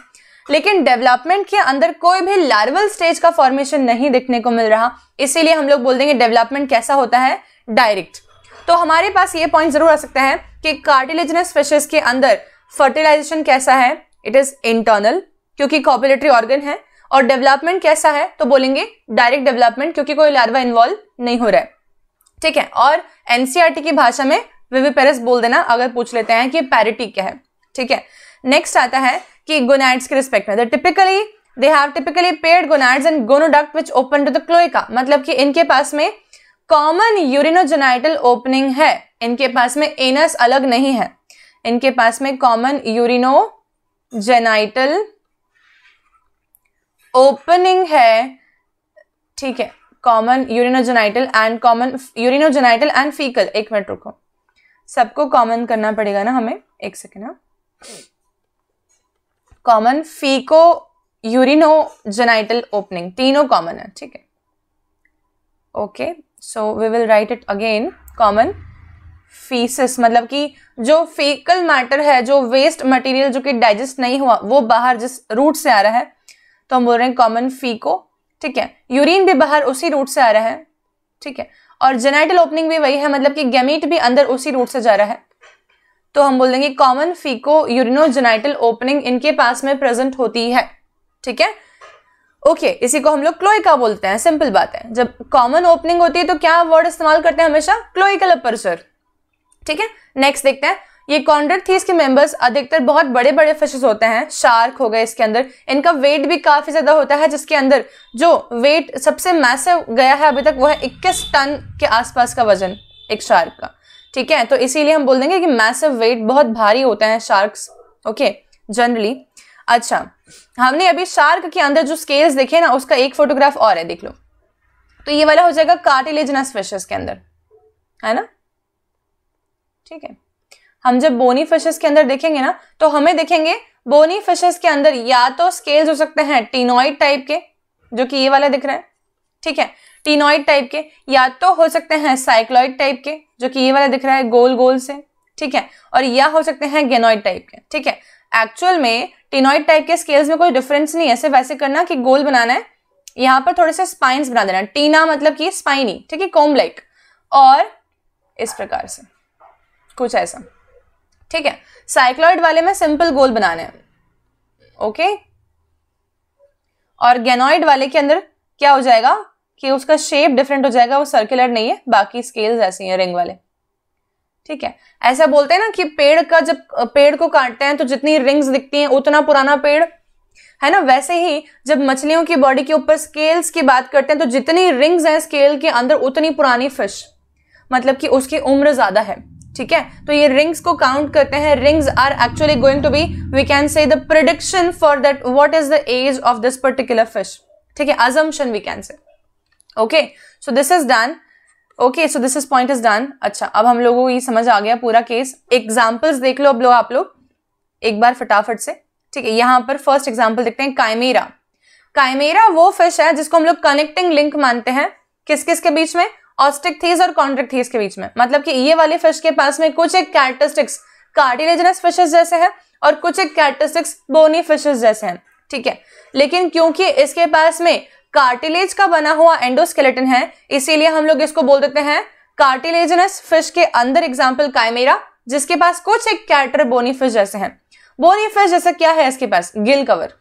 Speaker 1: लेकिन डेवलपमेंट के अंदर कोई भी लार्वल स्टेज का फॉर्मेशन नहीं देखने को मिल रहा इसीलिए हम लोग बोल देंगे डेवलपमेंट कैसा होता है डायरेक्ट तो हमारे पास ये पॉइंट जरूर आ सकता है कि कार्टिलेजनस फिशेस के अंदर फर्टिलाइजेशन कैसा है इट इज इंटरनल क्योंकि कॉपुलेटरी ऑर्गन है और डेवलपमेंट कैसा है तो बोलेंगे डायरेक्ट डेवलपमेंट क्योंकि कोई लार्वा इन्वॉल्व नहीं हो रहा है ठीक है और एनसीआरटी e की भाषा में विविपेरस बोल देना अगर पूछ लेते हैं कि पैरिटी क्या है ठीक है नेक्स्ट आता है कि गोनाइड्स के रिस्पेक्ट में typically they have typically paired gonads and gonoduct which open to the cloaca मतलब कि इनके पास में कॉमन यूरिनोजेनाइटल ओपनिंग है इनके पास में एनस अलग नहीं है इनके पास में कॉमन यूरिनोजेनाइटल ओपनिंग है ठीक है common urinogenital and common urinogenital and faecal एक मिनट रुको सबको कॉमन करना पड़ेगा ना हमें एक सेकेंड ना हाँ। कॉमन फीको यूरिनोजेनाइटल ओपनिंग तीनों कॉमन है ठीक है okay so we will write it again common faeces मतलब कि जो फेकल मैटर है जो वेस्ट मटेरियल जो कि डाइजेस्ट नहीं हुआ वो बाहर जिस रूट से आ रहा है तो हम बोल रहे हैं कॉमन फीको ठीक है यूरिन भी बाहर उसी रूट से आ रहा है ठीक है और जेनाइटल ओपनिंग भी वही है मतलब कि गैमेट भी अंदर उसी रूट से जा रहा है तो हम बोल देंगे common faeco urinogenital opening इनके पास में प्रेजेंट होती है ठीक है ओके okay, इसी को हम लोग क्लोइका बोलते हैं सिंपल बात है जब कॉमन ओपनिंग होती है तो क्या वर्ड इस्तेमाल करते हैं हमेशा क्लोइकल अपरसर ठीक है नेक्स्ट देखते हैं ये कॉन्ड्रेट थी के मेंबर्स अधिकतर बहुत बड़े बड़े फिशेस होते हैं शार्क हो गए इसके अंदर इनका वेट भी काफ़ी ज़्यादा होता है जिसके अंदर जो वेट सबसे मैसिव गया है अभी तक वो है इक्कीस टन के आसपास का वजन एक शार्क का ठीक है तो इसीलिए हम बोल देंगे कि मैसिव वेट बहुत भारी होते हैं शार्क्स ओके जनरली अच्छा हमने अभी शार्क के अंदर जो स्केल्स देखे ना उसका एक फोटोग्राफ और है देख लो तो ये वाला हो जाएगा कार्टिलेजनस फिशेस के अंदर है ना ठीक है हम जब बोनी फिशेस के अंदर देखेंगे ना तो हमें देखेंगे बोनी फिशेस के अंदर या तो स्केल्स हो सकते हैं टीनोइड टाइप के जो कि ये वाला दिख रहा है ठीक है टीनोइड टाइप के या तो हो सकते हैं साइक्लॉइड टाइप के जो कि ये वाला दिख रहा है गोल गोल से ठीक है और या हो सकते हैं गेनोइड टाइप के ठीक है एक्चुअल में टिनोइड टाइप के स्केल्स में कोई डिफरेंस नहीं है सिर्फ ऐसे करना कि गोल बनाना है यहाँ पर थोड़े से स्पाइन्स बना देना टीना मतलब कि स्पाइनी ठीक है कोम लाइक और इस प्रकार से कुछ ऐसा ठीक है साइक्लॉइड वाले में सिंपल गोल बनाने हैं ओके और गेनॉइड वाले के अंदर क्या हो जाएगा कि उसका शेप डिफरेंट हो जाएगा वो सर्कुलर नहीं है बाकी स्केल्स ऐसे हैं रिंग वाले ठीक है ऐसा बोलते हैं ना कि पेड़ का जब पेड़ को काटते हैं तो जितनी रिंग्स दिखती हैं उतना पुराना पेड़ है ना वैसे ही जब मछलियों की बॉडी के ऊपर स्केल्स की बात करते हैं तो जितनी रिंग्स हैं स्केल के अंदर उतनी पुरानी फिश मतलब कि उसकी उम्र ज़्यादा है ठीक है तो ये रिंग्स को काउंट करते हैं rings are actually going to be we can say the prediction for that what is the age of this particular fish ठीक है assumption we can say okay so this is done okay so this is point is done अच्छा अब हम लोगों को ये समझ आ गया पूरा केस एग्जाम्पल्स देख लो अब लोग आप लोग एक बार फटाफट से ठीक है यहाँ पर फर्स्ट एग्जाम्पल देखते हैं कायमेरा कायमेरा वो फिश है जिसको हम लोग कनेक्टिंग लिंक मानते हैं किस किस के बीच में थीज और कॉन्ट्रिक थीज के बीच में मतलब कि ये वाले फिश के पास में कुछ एक कैरेटिस्टिक्स कार्टिलेजनस फिशेस जैसे है और कुछ एक कैरेटिस्टिक्स बोनी फिशेस जैसे हैं ठीक है लेकिन क्योंकि इसके पास में कार्टिलेज का बना हुआ एंडोस्केलेटन है इसीलिए हम लोग इसको बोल देते हैं कार्टिलेजनस फिश के अंदर एग्जाम्पल कायमेरा जिसके पास कुछ एक कैरेक्टर बोनी फिश जैसे हैं बोनी फिश जैसा क्या है इसके पास गिल कवर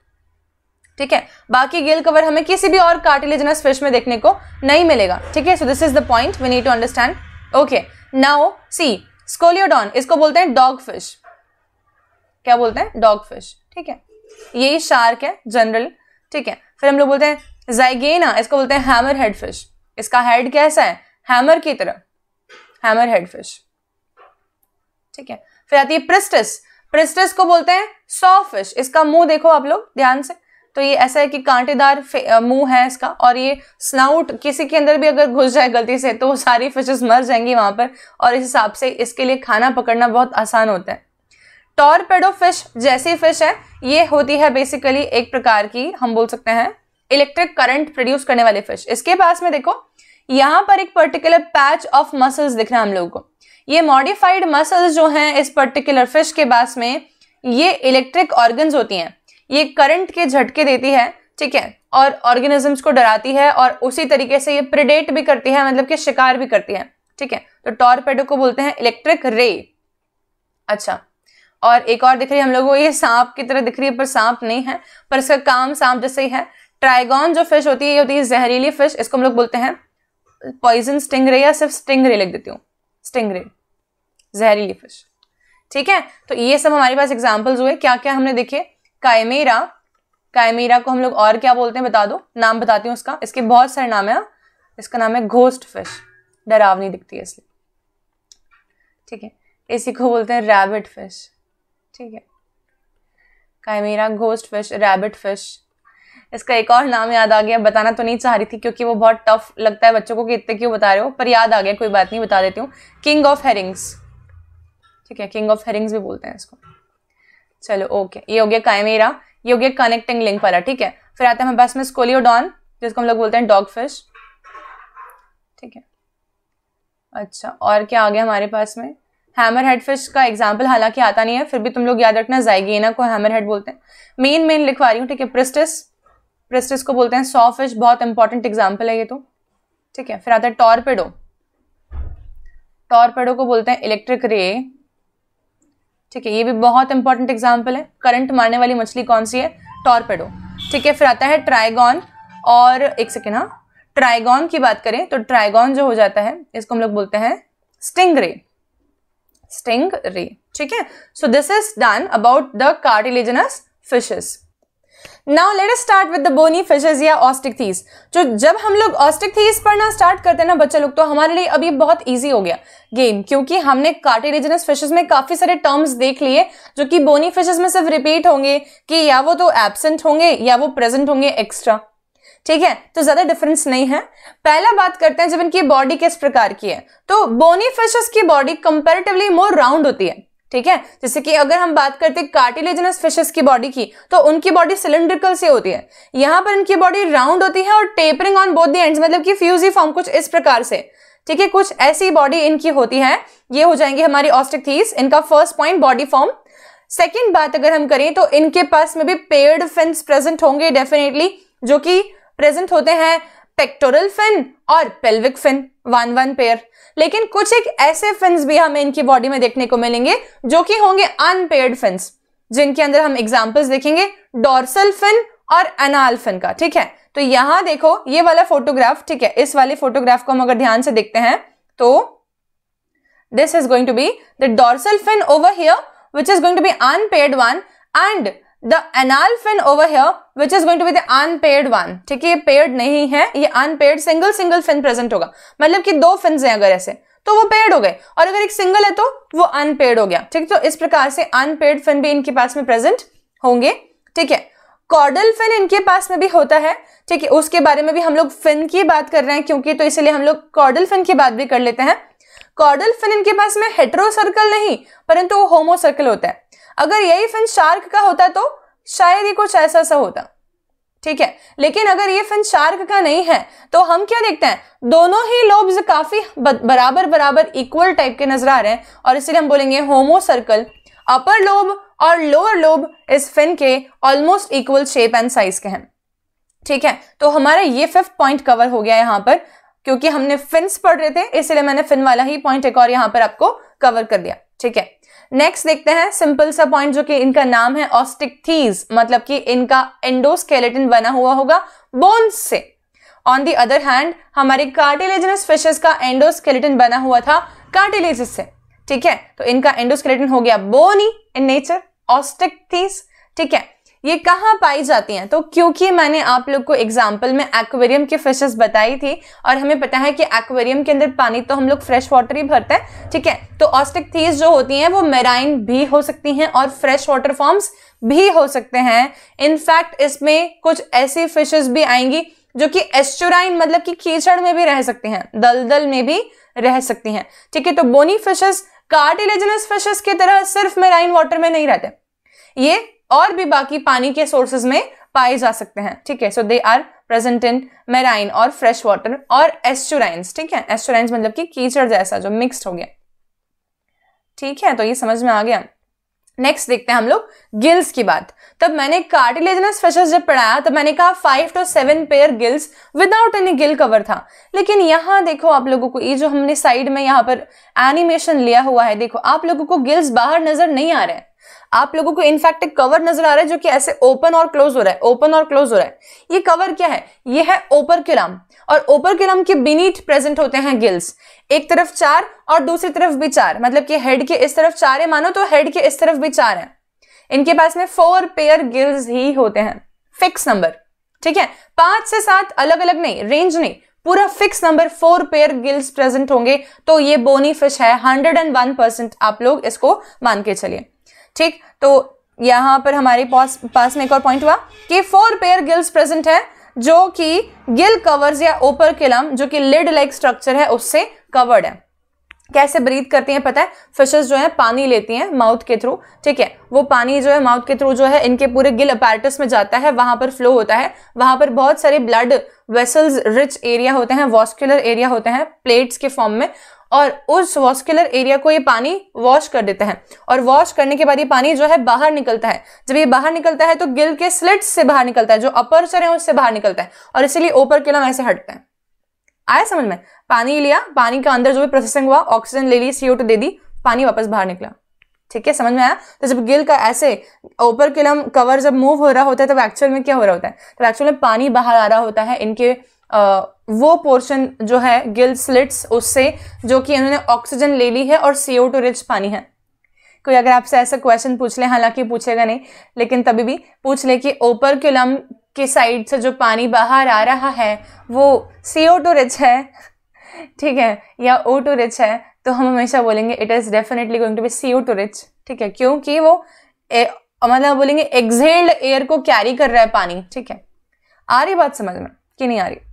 Speaker 1: ठीक है बाकी गिल कवर हमें किसी भी और कार्टिलेजनस फिश में देखने को नहीं मिलेगा ठीक है so this is the point we need to understand okay now see Scoliodon इसको बोलते हैं डॉग फिश क्या बोलते हैं डॉग फिश ठीक है यही शार्क है जनरल ठीक है फिर हम लोग बोलते हैं जाइगेना इसको बोलते हैं हैमर हेड फिश इसका हेड कैसा है हैमर की तरह हैमर हेड फिश ठीक है फिर आती है प्रिस्टिस प्रिस्टिस को बोलते हैं सॉ फिश इसका मुंह देखो आप लोग ध्यान से तो ये ऐसा है कि कांटेदार मुंह है इसका और ये स्नाउट किसी के अंदर भी अगर घुस जाए गलती से तो सारी फिशेस मर जाएंगी वहां पर और इस हिसाब से इसके लिए खाना पकड़ना बहुत आसान होता है टॉरपेडो फिश जैसी फिश है ये होती है बेसिकली एक प्रकार की हम बोल सकते हैं इलेक्ट्रिक करंट प्रोड्यूस करने वाले फिश इसके पास में देखो यहाँ पर एक पर्टिकुलर पैच ऑफ मसल्स दिख रहा है हम लोगों को ये मॉडिफाइड मसल्स जो हैं इस पर्टिकुलर फिश के पास में ये इलेक्ट्रिक ऑर्गन्स होती हैं ये करंट के झटके देती है ठीक है और ऑर्गेनिजम्स को डराती है और उसी तरीके से ये प्रिडेट भी करती है मतलब कि शिकार भी करती है ठीक है तो टॉरपेडो को बोलते हैं इलेक्ट्रिक रे अच्छा और एक और दिख रही है हम लोगों को ये सांप की तरह दिख रही है पर सांप नहीं है पर इसका काम सांप जैसे ही है ट्राइगॉन जो फिश होती है ये होती है जहरीली फिश इसको हम लोग बोलते हैं पॉइजन स्टिंग रे या सिर्फ स्टिंग रे लिख देती हूँ स्टिंग रे जहरीली फिश ठीक है तो ये सब हमारे पास एग्जाम्पल्स हुए क्या क्या हमने देखे कायमेरा कायमेरा को हम लोग और क्या बोलते हैं बता दो नाम बताती हूँ उसका इसके बहुत सारे नाम है हाँ। इसका नाम है घोस्ट फिश डरावनी दिखती है इसलिए ठीक है इसी को बोलते हैं रैबिट फिश ठीक है Chimaera ghost fish rabbit fish इसका एक और नाम याद आ गया बताना तो नहीं चाह रही थी क्योंकि वो बहुत टफ लगता है बच्चों को कि इतने क्यों बता रहे हो पर याद आ गया कोई बात नहीं बता देती हूँ किंग ऑफ हेरिंग्स ठीक है किंग ऑफ हेरिंग्स भी बोलते हैं इसको चलो ओके ये हो गया कायमेरा ये हो गया कनेक्टिंग लिंक वाला ठीक है फिर आते हैं हमारे पास में स्कोलियोडॉन जिसको हम लोग बोलते हैं डॉग फिश ठीक है अच्छा और क्या आ गया हमारे पास में हैमर हेड फिश का एग्जाम्पल हालांकि आता नहीं है फिर भी तुम लोग याद रखना जाएगी ना को हैमर हेड बोलते हैं मेन मेन लिखवा रही हूँ ठीक है प्रिस्टिस प्रेस्टिस को बोलते हैं सॉफिश बहुत इंपॉर्टेंट एग्जाम्पल है ये तो ठीक है फिर आता है टॉरपेडो टॉरपेडो को बोलते हैं इलेक्ट्रिक रे ठीक है ये भी बहुत इंपॉर्टेंट एग्जाम्पल है करंट मारने वाली मछली कौन सी है टॉरपेडो ठीक है फिर आता है ट्राइगॉन और एक सेकेंड हाँ ट्राइगॉन की बात करें तो ट्राइगॉन जो हो जाता है इसको हम लोग बोलते हैं स्टिंग रे स्टिंग रे ठीक है so this is done about the cartilaginous fishes now let's start with the bony fishes या ऑस्टिक थीस जो जब हम लोग ऑस्टिक थीस पढ़ना स्टार्ट करते हैं ना बच्चे लोग तो हमारे लिए अभी बहुत ईजी हो गया गेम क्योंकि हमने कार्टिलेजनस फिशेज में काफी सारे टर्म्स देख लिए जो कि बोनी फिशेज में सिर्फ रिपीट होंगे कि या वो तो एबसेंट होंगे या वो प्रेजेंट होंगे एक्स्ट्रा ठीक है तो ज्यादा डिफरेंस नहीं है पहला बात करते हैं जब इनकी बॉडी किस प्रकार की है तो बोनी फिशेस की बॉडी कंपेरेटिवली मोर राउंड होती है ठीक है जैसे कि अगर हम बात करते हैं कार्टिलेजनस फिशेस की बॉडी की तो उनकी बॉडी सिलेंड्रिकल से होती है यहां पर इनकी बॉडी राउंड होती है और tapering on both the ends मतलब कि फ्यूजी फॉर्म कुछ इस प्रकार से ठीक है कुछ ऐसी बॉडी इनकी होती है ये हो जाएंगे हमारी थीस इनका first point body form second बात अगर हम करें तो इनके पास में भी पेयर्ड फिन प्रेजेंट होंगे डेफिनेटली जो कि प्रेजेंट होते हैं पेक्टोरल फिन और pelvic fin one one pair लेकिन कुछ एक ऐसे फिन्स भी हमें इनकी बॉडी में देखने को मिलेंगे जो कि होंगे अनपेड फिन्स जिनके अंदर हम एग्जाम्पल्स देखेंगे डोर्सल फिन और अनाल फिन का ठीक है तो यहां देखो ये वाला फोटोग्राफ ठीक है इस वाले फोटोग्राफ को हम अगर ध्यान से देखते हैं तो this is going to be the dorsal fin over here which is going to be unpaired one and the anal fin over here which is going to be the unpaired one ठीक है ये paired नहीं है ये unpaired single single fin present होगा मतलब कि दो फिन हैं अगर ऐसे तो वो पेड हो गए और अगर एक सिंगल है तो वो अनपेड हो गया ठीक तो इस प्रकार से अनपेड फिन भी इनके पास में प्रेजेंट होंगे ठीक है कॉर्डल फिन इनके पास में भी होता है ठीक है उसके बारे में भी हम लोग फिन की बात कर रहे हैं क्योंकि तो इसलिए हम लोग कॉर्डल फिन की बात भी कर लेते हैं कॉर्डल फिन इनके पास में हेट्रो सर्कल नहीं परंतु वो होमो सर्कल होता है अगर यही फिन शार्क का होता तो शायद ही कुछ ऐसा सा होता ठीक है लेकिन अगर ये फिन शार्क का नहीं है तो हम क्या देखते हैं दोनों ही लोब्स काफी बराबर बराबर इक्वल टाइप के नजर आ रहे हैं और इसीलिए हम बोलेंगे होमो सर्कल अपर लोब और लोअर लोब इस फिन के almost equal shape and size के हैं ठीक है तो हमारा ये फिफ्थ पॉइंट कवर हो गया यहां पर क्योंकि हमने फिन्स पढ़ रहे थे इसलिए मैंने फिन वाला ही पॉइंट एक और यहां पर आपको कवर कर दिया ठीक है नेक्स्ट देखते हैं सिंपल सा पॉइंट जो कि इनका नाम है ऑस्टिकथीज मतलब कि इनका एंडोस्केलेटन बना हुआ होगा बोन्स से ऑन दी अदर हैंड हमारे कार्टिलेजनस फिशेस का एंडोस्केलेटन बना हुआ था कार्टिलेज से ठीक है तो इनका एंडोस्केलेटन हो गया बोनी इन नेचर ऑस्टिकथीज ठीक है ये कहाँ पाई जाती हैं तो क्योंकि मैंने आप लोग को एग्जाम्पल में एक्वेरियम की फिशेस बताई थी और हमें पता है कि एक्वेरियम के अंदर पानी तो हम लोग फ्रेश वाटर ही भरते हैं ठीक है तो ऑस्टिक थीज जो होती हैं वो मेराइन भी हो सकती हैं और फ्रेश वाटर फॉर्म्स भी हो सकते हैं इनफैक्ट इसमें कुछ ऐसी फिशेज भी आएंगी जो कि एस्चुराइन मतलब कि कीचड़ में भी रह सकती हैं दलदल में भी रह सकती हैं ठीक है तो बोनी फिशेस कार्टिलेजनस फिशेस की तरह सिर्फ मेराइन वाटर में नहीं रहते ये और भी बाकी पानी के सोर्सेज में पाए जा सकते हैं ठीक है so they are present in marine और फ्रेश वाटर और एस्चुराइंस ठीक है एस्चुराइंस मतलब कि कीचड़ जैसा जो मिक्सड हो गया ठीक है तो ये समझ में आ गया नेक्स्ट देखते हैं हम लोग गिल्स की बात तब मैंने कार्टिलेजनस फिशेस जब पढ़ाया तब मैंने कहा five to seven pair gills without any gill cover था लेकिन यहाँ देखो आप लोगों को ये जो हमने साइड में यहाँ पर एनिमेशन लिया हुआ है देखो आप लोगों को गिल्स बाहर नजर नहीं आ रहे हैं आप लोगों को इनफैक्ट एक कवर नजर आ रहा है जो कि ऐसे ओपन और क्लोज हो रहा है ओपन और क्लोज हो रहा है ये कवर क्या है ये है ओपर किलाम और ओपर किलाम के बीनीट प्रेजेंट होते हैं गिल्स एक तरफ चार और दूसरी तरफ भी चार मतलब कि हेड के इस तरफ चार है मानो तो हेड के इस तरफ भी चार है इनके पास में फोर पेयर गिल्स ही होते हैं फिक्स नंबर ठीक है पांच से सात अलग अलग नहीं रेंज नहीं पूरा fix number four pair gills present होंगे तो ये बोनी फिश है हंड्रेड एंड वन परसेंट आप लोग इसको मान के चलिए ठीक तो यहाँ पर हमारे पास पास में एक और पॉइंट हुआ कि फोर पेयर गिल्स प्रेजेंट है जो कि गिल कवर्स या ओपर किलम जो कि लिड लाइक स्ट्रक्चर है उससे कवर्ड है कैसे ब्रीद करती हैं पता है फिशेस जो है पानी लेती हैं माउथ के थ्रू ठीक है वो पानी जो है माउथ के थ्रू जो है इनके पूरे गिल अपैरेटस में जाता है वहां पर फ्लो होता है वहां पर बहुत सारे ब्लड वेसल्स रिच एरिया होते हैं वॉस्कुलर एरिया होते हैं प्लेट्स के फॉर्म में और उस वॉस्कुलर एरिया को ये पानी वॉश कर देता है और वॉश करने के बाद ये पानी जो है बाहर निकलता है जब ये बाहर निकलता है तो गिल के स्लिट्स से बाहर निकलता है जो सर है उससे बाहर निकलता है और इसीलिए ओपर के ऐसे हटते हैं आया समझ में पानी लिया पानी के अंदर जो भी प्रोसेसिंग हुआ ऑक्सीजन ले ली सीओ दे दी पानी वापस बाहर निकला ठीक है समझ में आया तो जब गिल का ऐसे ऊपर किलम कवर जब मूव हो रहा होता है तब एक्चुअल में क्या हो रहा होता है तब एक्चुअल में पानी बाहर आ रहा होता है इनके वो पोर्शन जो है गिल स्लिट्स उससे जो कि इन्होंने ऑक्सीजन ले ली है और सीओ टू रिच पानी है कोई अगर आपसे ऐसा क्वेश्चन पूछ ले हालांकि पूछेगा नहीं लेकिन तभी भी पूछ ले कि ओपर क्यूलम के साइड से जो पानी बाहर आ रहा है वो सीओ टू रिच है ठीक है या ओ टू रिच है तो हम हमेशा बोलेंगे it is definitely going to be C O two rich ठीक है क्योंकि वो मतलब बोलेंगे एग्जेल्ड एयर को कैरी कर रहा है पानी ठीक है आ रही बात समझ में कि नहीं आ रही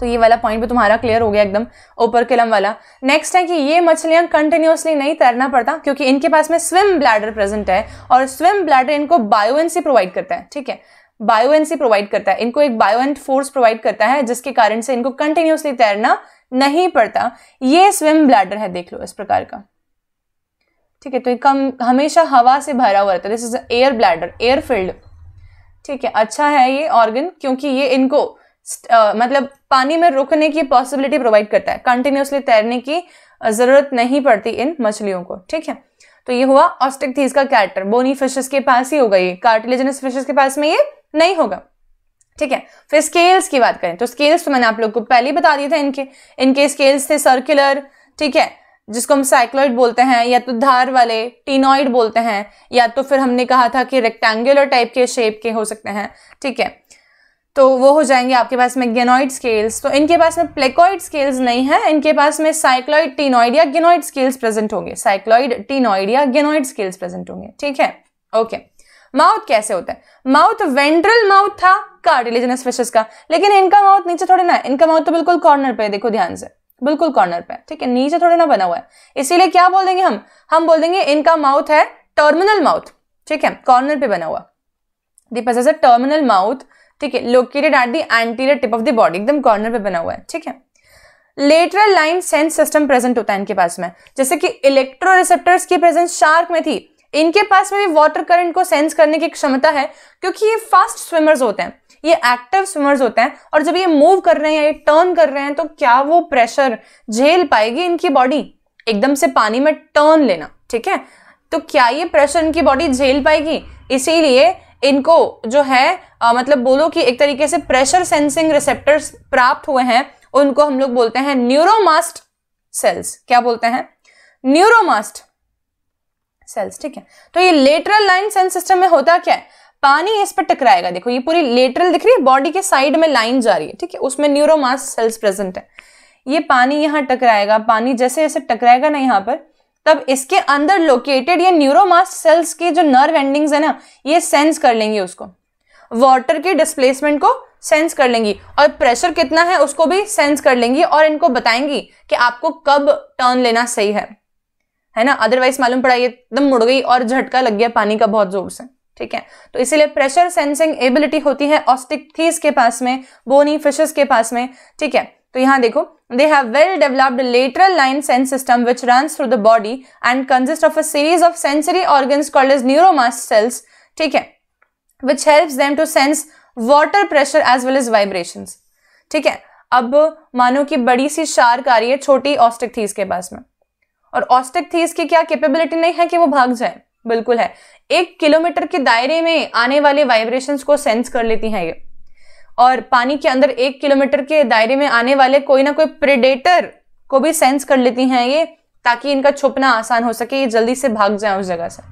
Speaker 1: तो ये वाला पॉइंट भी तुम्हारा क्लियर हो गया एकदम ऊपर किलम वाला नेक्स्ट है कि ये मछलियां कंटिन्यूसली नहीं तैरना पड़ता क्योंकि इनके पास में स्विम ब्लैडर प्रेजेंट है और स्विम ब्लैडर इनको बायोएनसी प्रोवाइड करता है ठीक है बायोएनसी प्रोवाइड करता है इनको एक बायोएंट फोर्स प्रोवाइड करता है जिसके कारण से इनको कंटिन्यूसली तैरना नहीं पड़ता ये स्विम ब्लैडर है देख लो इस प्रकार का ठीक है तो एक कम हमेशा हवा से भरा हुआ रहता है this is air bladder air filled ठीक है अच्छा है ये ऑर्गन क्योंकि ये इनको आ, uh, मतलब पानी में रुकने की पॉसिबिलिटी प्रोवाइड करता है कंटिन्यूसली तैरने की uh, ज़रूरत नहीं पड़ती इन मछलियों को ठीक है तो ये हुआ ऑस्टिक थीज का कैरेक्टर बोनी फिशेस के पास ही होगा ये कार्टिलेजनस फिशेस के पास में ये नहीं होगा ठीक है फिर स्केल्स की बात करें तो स्केल्स तो मैंने आप लोग को पहले ही बता दिए थे इनके इनके स्केल्स थे सर्कुलर ठीक है जिसको हम साइक्लॉइड बोलते हैं या तो धार वाले टीनॉइड बोलते हैं या तो फिर हमने कहा था कि रेक्टेंगुलर टाइप के शेप के हो सकते हैं ठीक है तो वो हो जाएंगे आपके पास में गेनोइड स्केल्स तो इनके पास में प्लेकोइड स्केल्स नहीं है इनके पास में साइक्लॉइड टीनोइड या गेनोइड स्केल्स प्रेजेंट होंगे साइक्लॉइड टीनोइड या गेनोइड स्केल्स प्रेजेंट होंगे ठीक है ओके माउथ कैसे होता है माउथ वेंट्रल माउथ था कार्टिलेजनस फिशेस का लेकिन इनका माउथ नीचे थोड़े ना इनका माउथ तो बिल्कुल कॉर्नर पे देखो ध्यान से बिल्कुल कॉर्नर पे ठीक है नीचे थोड़े ना बना हुआ है इसीलिए क्या बोल देंगे हम हम बोल देंगे इनका माउथ है टर्मिनल माउथ ठीक है कॉर्नर पे बना हुआ टर्मिनल माउथ ठीक है located at the anterior tip of the body एकदम कॉर्नर पे बना हुआ है ठीक है lateral line sense system present होता है इनके पास में जैसे कि इलेक्ट्रो रिसेप्टर्स की प्रेजेंस शार्क में थी इनके पास में भी वाटर करंट को सेंस करने की क्षमता है क्योंकि ये फास्ट स्विमर्स होते हैं ये एक्टिव स्विमर्स होते हैं और जब ये मूव कर रहे हैं ये टर्न कर रहे हैं तो क्या वो प्रेशर झेल पाएगी इनकी बॉडी एकदम से पानी में टर्न लेना ठीक है तो क्या ये प्रेशर इनकी बॉडी झेल पाएगी इसीलिए इनको जो है आ, मतलब बोलो कि एक तरीके से प्रेशर सेंसिंग रिसेप्टर्स प्राप्त हुए हैं उनको हम लोग बोलते हैं न्यूरोमास्ट सेल्स क्या बोलते हैं न्यूरोमास्ट सेल्स ठीक है तो ये लेटरल लाइन सेंस सिस्टम में होता क्या है पानी इस पर टकराएगा देखो ये पूरी लेटरल दिख रही है बॉडी के साइड में लाइन जा रही है ठीक है उसमें न्यूरोमास्ट सेल्स प्रेजेंट है ये पानी यहां टकराएगा पानी जैसे जैसे टकराएगा ना यहां पर तब इसके अंदर लोकेटेड ये न्यूरोमास सेल्स के जो नर्व एंडिंग्स है ना ये सेंस कर लेंगी उसको वाटर के डिस्प्लेसमेंट को सेंस कर लेंगी और प्रेशर कितना है उसको भी सेंस कर लेंगी और इनको बताएंगी कि आपको कब टर्न लेना सही है है ना अदरवाइज मालूम पड़ा ये एकदम मुड़ गई और झटका लग गया पानी का बहुत जोर से ठीक है तो इसीलिए प्रेशर सेंसिंग एबिलिटी होती है ऑस्टिक थीस के पास में बोनी फिशेस के पास में ठीक है तो यहाँ देखो they have well developed lateral line sense system which run through the body and consist of a series of sensory organ called is neuromast cells ठीक है which help them to sense water pressure as well as vibration ठीक है अब मानो कि बड़ी सी shark आ रही है छोटी ऑस्टिक थीस के पास में और ऑस्टिक थीस की क्या कैपेबिलिटी नहीं है कि वो भाग जाए बिल्कुल है एक किलोमीटर के दायरे में आने वाले वाइब्रेशंस को सेंस कर लेती हैं ये और पानी के अंदर एक किलोमीटर के दायरे में आने वाले कोई ना कोई प्रिडेटर को भी सेंस कर लेती हैं ये ताकि इनका छुपना आसान हो सके ये जल्दी से भाग जाए उस जगह से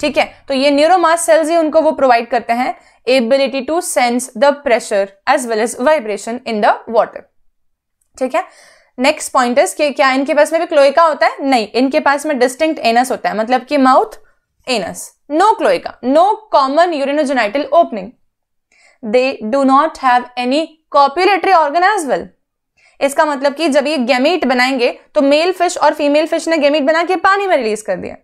Speaker 1: ठीक है तो ये न्यूरोमास सेल्स ही उनको वो प्रोवाइड करते हैं ability to sense the pressure as well as vibration in the water ठीक है नेक्स्ट पॉइंट इज क्या इनके पास में भी क्लोइका होता है नहीं इनके पास में डिस्टिंक्ट एनस होता है मतलब कि mouth anus no cloaca no common urinogenital opening they do not have any copulatory organ as well इसका मतलब कि जब ये गैमीट बनाएंगे तो मेल फिश और फीमेल फिश ने गैमीट बना के पानी में रिलीज कर दिया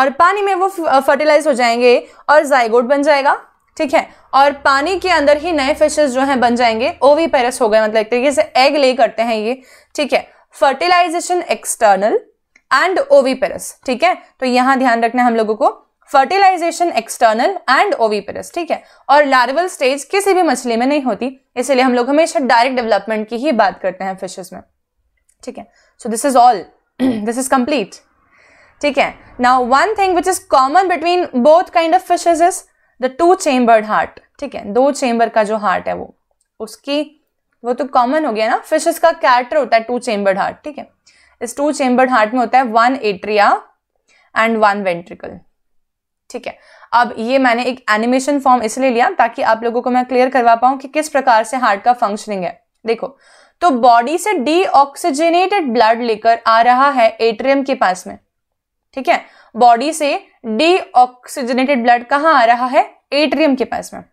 Speaker 1: और पानी में वो फर्टिलाइज हो जाएंगे और जायगोट बन जाएगा ठीक है और पानी के अंदर ही नए फिशेस जो हैं बन जाएंगे ओवी पेरस हो गए मतलब एक तरीके से एग ले करते हैं ये ठीक है फर्टिलाइजेशन एक्सटर्नल एंड ओवी पेरस ठीक है तो यहां ध्यान रखना है हम लोगों को फर्टिलाइजेशन एक्सटर्नल एंड ओवीपेरस ठीक है और लार्वल स्टेज किसी भी मछली में नहीं होती इसीलिए हम लोग हमेशा डायरेक्ट डेवलपमेंट की ही बात करते हैं फिशेज में ठीक है so this is all this is complete ठीक है now one thing which is common between both kind of fishes is the two chambered heart ठीक है दो चेंबर का जो हार्ट है वो उसकी वो तो कॉमन हो गया ना फिशेज का कैरेक्टर होता है टू चेंबर्ड हार्ट ठीक है इस टू चेंबर्ड हार्ट में होता है one atria and one ventricle ठीक है अब ये मैंने एक एनिमेशन फॉर्म इसलिए लिया ताकि आप लोगों को मैं क्लियर करवा पाऊं कि किस प्रकार से हार्ट का फंक्शनिंग है देखो तो बॉडी से डीऑक्सीजनेटेड ब्लड लेकर आ रहा है एट्रियम के पास में ठीक है बॉडी से डीऑक्सीजनेटेड ब्लड कहां आ रहा है एट्रियम के पास में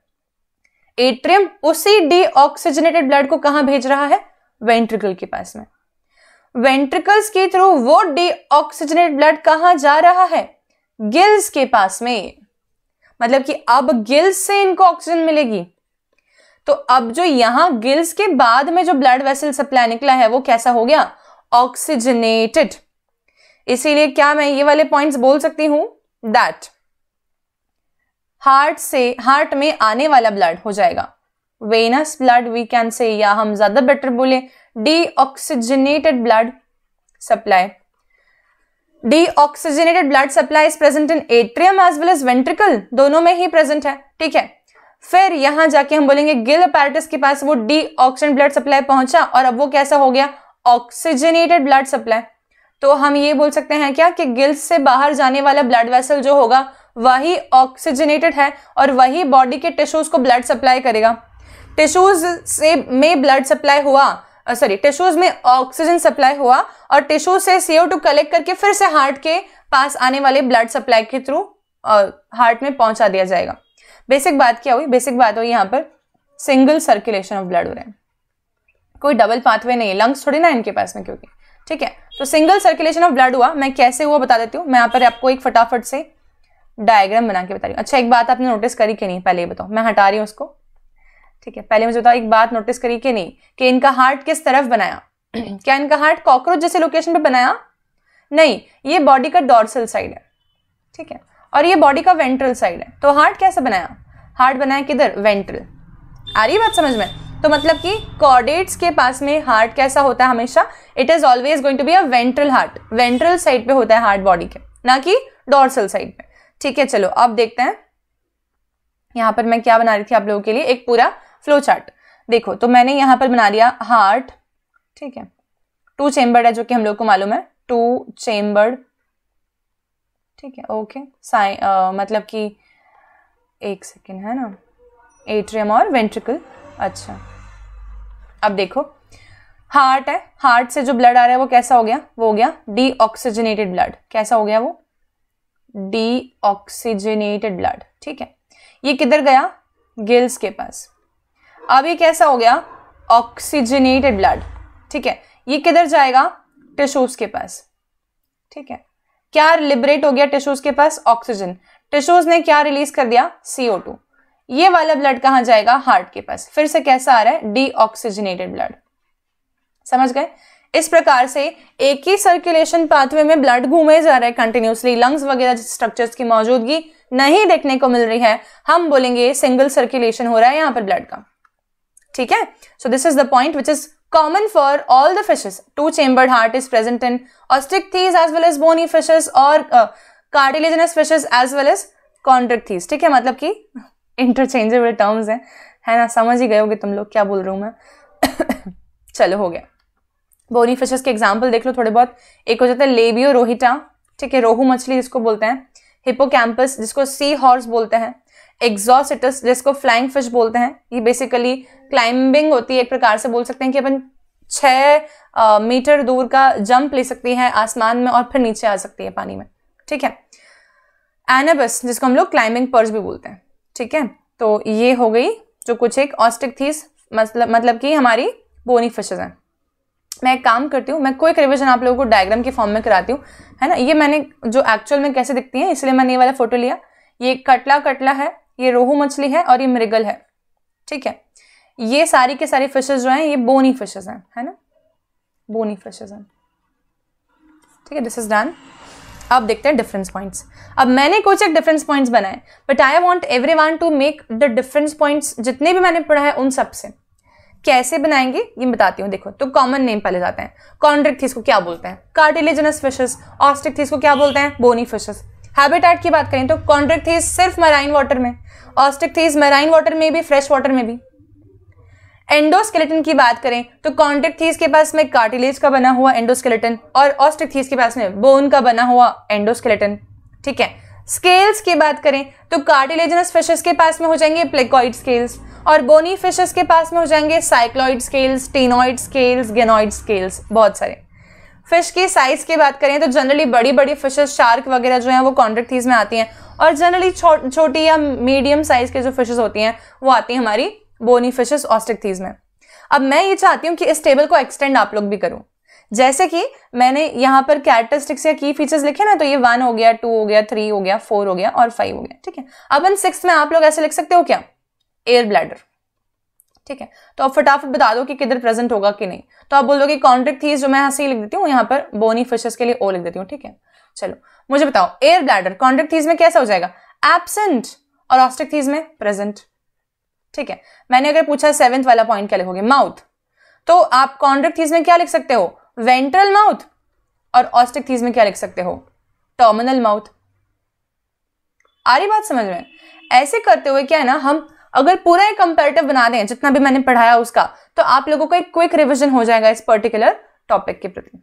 Speaker 1: एट्रियम उसी डीऑक्सीजनेटेड ब्लड को कहां भेज रहा है वेंट्रिकल के पास में वेंट्रिकल्स के थ्रू वो डीऑक्सीजनेटेड ब्लड कहां जा रहा है गिल्स के पास में मतलब कि अब गिल्स से इनको ऑक्सीजन मिलेगी तो अब जो यहां गिल्स के बाद में जो ब्लड वेसल सप्लाई निकला है वो कैसा हो गया ऑक्सीजनेटेड इसीलिए क्या मैं ये वाले पॉइंट्स बोल सकती हूं दैट हार्ट से हार्ट में आने वाला ब्लड हो जाएगा वेनस ब्लड वी कैन से या हम ज्यादा बेटर बोले deoxygenated blood supply deoxygenated blood supply is present in atrium as well as ventricle दोनों में ही प्रेजेंट है ठीक है फिर यहां जाके हम बोलेंगे गिल अपैरेटस के पास वो डी ऑक्सीजन ब्लड सप्लाई पहुंचा और अब वो कैसा हो गया ऑक्सीजनेटेड ब्लड सप्लाई तो हम ये बोल सकते हैं क्या कि गिल्स से बाहर जाने वाला ब्लड वेसल जो होगा वही ऑक्सीजनेटेड है और वही बॉडी के टिश्यूज को ब्लड सप्लाई करेगा टिश्यूज से में ब्लड सप्लाई हुआ सॉरी टिश्यूज में ऑक्सीजन सप्लाई हुआ और टिश्यूज से सीओ टू कलेक्ट करके फिर से हार्ट के पास आने वाले ब्लड सप्लाई के थ्रू हार्ट में पहुंचा दिया जाएगा बेसिक बात क्या हुई बेसिक बात हुई यहाँ पर सिंगल सर्कुलेशन ऑफ ब्लड हो रहे हैं कोई डबल पाथवे नहीं लंग्स थोड़ी ना इनके पास में क्योंकि ठीक है तो सिंगल सर्कुलेशन ऑफ ब्लड हुआ मैं कैसे हुआ बता देती हूँ मैं यहाँ पर आपको एक फटाफट से डायग्राम बना के बता रही हूँ अच्छा एक बात आपने नोटिस करी कि नहीं पहले ये बताओ मैं हटा रही हूँ उसको ठीक है पहले मुझे बताओ एक बात नोटिस करी कि नहीं कि इनका हार्ट किस तरफ बनाया क्या इनका हार्ट कॉकरोच जैसे लोकेशन पे बनाया नहीं ये बॉडी का डॉर्सल साइड है ठीक है और ये बॉडी का वेंट्रल साइड है तो हार्ट कैसे बनाया हार्ट बनाया किधर वेंट्रल आ रही बात समझ में तो मतलब कि कॉर्डेट्स के पास में हार्ट कैसा होता है हमेशा it is always going to be a ventral heart ventral side पे होता है हार्ट बॉडी के ना कि डॉर्सल साइड पे ठीक है चलो अब देखते हैं यहां पर मैं क्या बना रही थी आप लोगों के लिए एक पूरा फ्लो चार्ट देखो तो मैंने यहाँ पर बना लिया हार्ट ठीक है टू चेंबर्ड है जो कि हम लोग को मालूम है टू चेंबर्ड ठीक है ओके साइ मतलब कि एक सेकेंड है ना एट्रियम और वेंट्रिकल अच्छा अब देखो हार्ट है हार्ट से जो ब्लड आ रहा है वो कैसा हो गया वो हो गया डी ऑक्सीजनेटेड ब्लड कैसा हो गया वो डी ऑक्सीजनेटेड ब्लड ठीक है ये किधर गया गिल्स के पास अब ये कैसा हो गया ऑक्सीजनेटेड ब्लड ठीक है ये किधर जाएगा टिश्यूज के पास ठीक है क्या लिबरेट हो गया टिश्यूज के पास ऑक्सीजन टिश्यूज ने क्या रिलीज कर दिया सीओ टू ये वाला ब्लड कहां जाएगा हार्ट के पास फिर से कैसा आ रहा है डीऑक्सीजनेटेड ब्लड समझ गए इस प्रकार से एक ही सर्कुलेशन पाथवे में ब्लड घूमे जा रहा है कंटिन्यूसली लंग्स वगैरह स्ट्रक्चर्स की मौजूदगी नहीं देखने को मिल रही है हम बोलेंगे सिंगल सर्कुलेशन हो रहा है यहां पर ब्लड का ठीक है so this is the point which is common for all the fishes two chambered heart is present in these as well as bony fishes और cartilaginous fishes as well as these ठीक है मतलब कि interchangeable terms हैं है ना समझ ही गए होगे तुम लोग क्या बोल रहा हूँ मैं चलो हो गया बोनी फिशेस के एग्जाम्पल देख लो थोड़े बहुत एक हो जाता है लेबियो रोहिटा ठीक है रोहू मछली जिसको बोलते हैं हिपोकैम्पस जिसको सी हॉर्स बोलते हैं एग्जॉसिटस जिसको फ्लाइंग फिश बोलते हैं ये बेसिकली क्लाइंबिंग होती है एक प्रकार से बोल सकते हैं कि अपन छ मीटर दूर का जंप ले सकती है आसमान में और फिर नीचे आ सकती है पानी में ठीक है एनाबस जिसको हम लोग क्लाइंबिंग पर्स भी बोलते हैं ठीक है तो ये हो गई जो कुछ एक ऑस्टिक थीस मतलब मतलब कि हमारी बोनी फिशेज हैं मैं एक काम करती हूँ मैं क्विक रिविजन आप लोगों को डायग्राम के फॉर्म में कराती हूँ है ना ये मैंने जो एक्चुअल में कैसे दिखती है इसलिए मैंने ये वाला फोटो लिया ये कटला कटला है ये रोहू मछली है और ये मृगल है ठीक है ये सारी के सारी फिशेज जो हैं ये बोनी फिशेज हैं है ना बोनी फिशेज हैं ठीक है दिस इज डन अब देखते हैं डिफरेंस पॉइंट्स अब मैंने कुछ एक डिफरेंस पॉइंट्स बनाए but I want every one to make the difference points जितने भी मैंने पढ़ा है उन सब से कैसे बनाएंगे ये बताती हूँ देखो तो कॉमन नेम पहले जाते हैं कॉन्ड्रिक थीस को क्या बोलते हैं कार्टिलेजनस फिशेस ऑस्टिक थीस को क्या बोलते हैं बोनी फिशेस हैबिटेट की बात करें तो कॉन्ट्रैक्ट थीज सिर्फ मराइन वाटर में ऑस्टिक थीज मराइन वाटर में भी फ्रेश वाटर में भी एंडोस्केलेटन की बात करें तो कॉन्ट्रैक्ट थीज के पास में कार्टिलेज का बना हुआ एंडोस्केलेटन और ऑस्टिक थीज के पास में बोन का बना हुआ एंडोस्केलेटन ठीक है स्केल्स की बात करें तो कार्टिलेजनस फिशेस के पास में हो जाएंगे प्लेकॉइड स्केल्स और बोनी फिशेस के पास में हो जाएंगे cycloid scales ctenoid scales ganoid scales बहुत सारे फिश की साइज की बात करें तो जनरली बड़ी बड़ी फिशेस शार्क वगैरह जो है वो कॉन्ट्रैक्ट थीज में आती हैं और जनरली छो, छोटी या मीडियम साइज के जो फिशेस होती हैं वो आती हैं हमारी बोनी फिशेस ऑस्टिक थीज में अब मैं ये चाहती हूँ कि इस टेबल को एक्सटेंड आप लोग भी करूँ जैसे कि मैंने यहाँ पर कैरेक्टरिस्टिक्स या की फीचर्स लिखे ना तो ये वन हो गया टू हो गया थ्री हो गया फोर हो गया और फाइव हो गया ठीक है अब इन सिक्स में आप लोग ऐसे लिख सकते हो क्या एयर ब्लैडर ठीक है तो आप फटाफट बता दो कि किधर प्रेजेंट होगा कि नहीं तो आप बोलोगे दो कि कॉन्ट्रिक थीज जो मैं यहाँ से लिख देती हूँ यहाँ पर बोनी फिशेस के लिए ओ लिख देती हूँ ठीक है चलो मुझे बताओ एयर ब्लैडर कॉन्ट्रिक थीज में कैसा हो जाएगा एबसेंट और ऑस्टिक थीज में प्रेजेंट ठीक है मैंने अगर पूछा सेवेंथ वाला पॉइंट क्या लिखोगे माउथ तो आप कॉन्ट्रिक थीज में क्या लिख सकते हो वेंट्रल माउथ और ऑस्टिक थीज में क्या लिख सकते हो टर्मिनल माउथ आ रही बात समझ में ऐसे करते हुए क्या है ना हम अगर पूरा एक कंपेरेटिव बना दें जितना भी मैंने पढ़ाया उसका तो आप लोगों का एक क्विक रिविजन हो जाएगा इस पर्टिकुलर टॉपिक के प्रति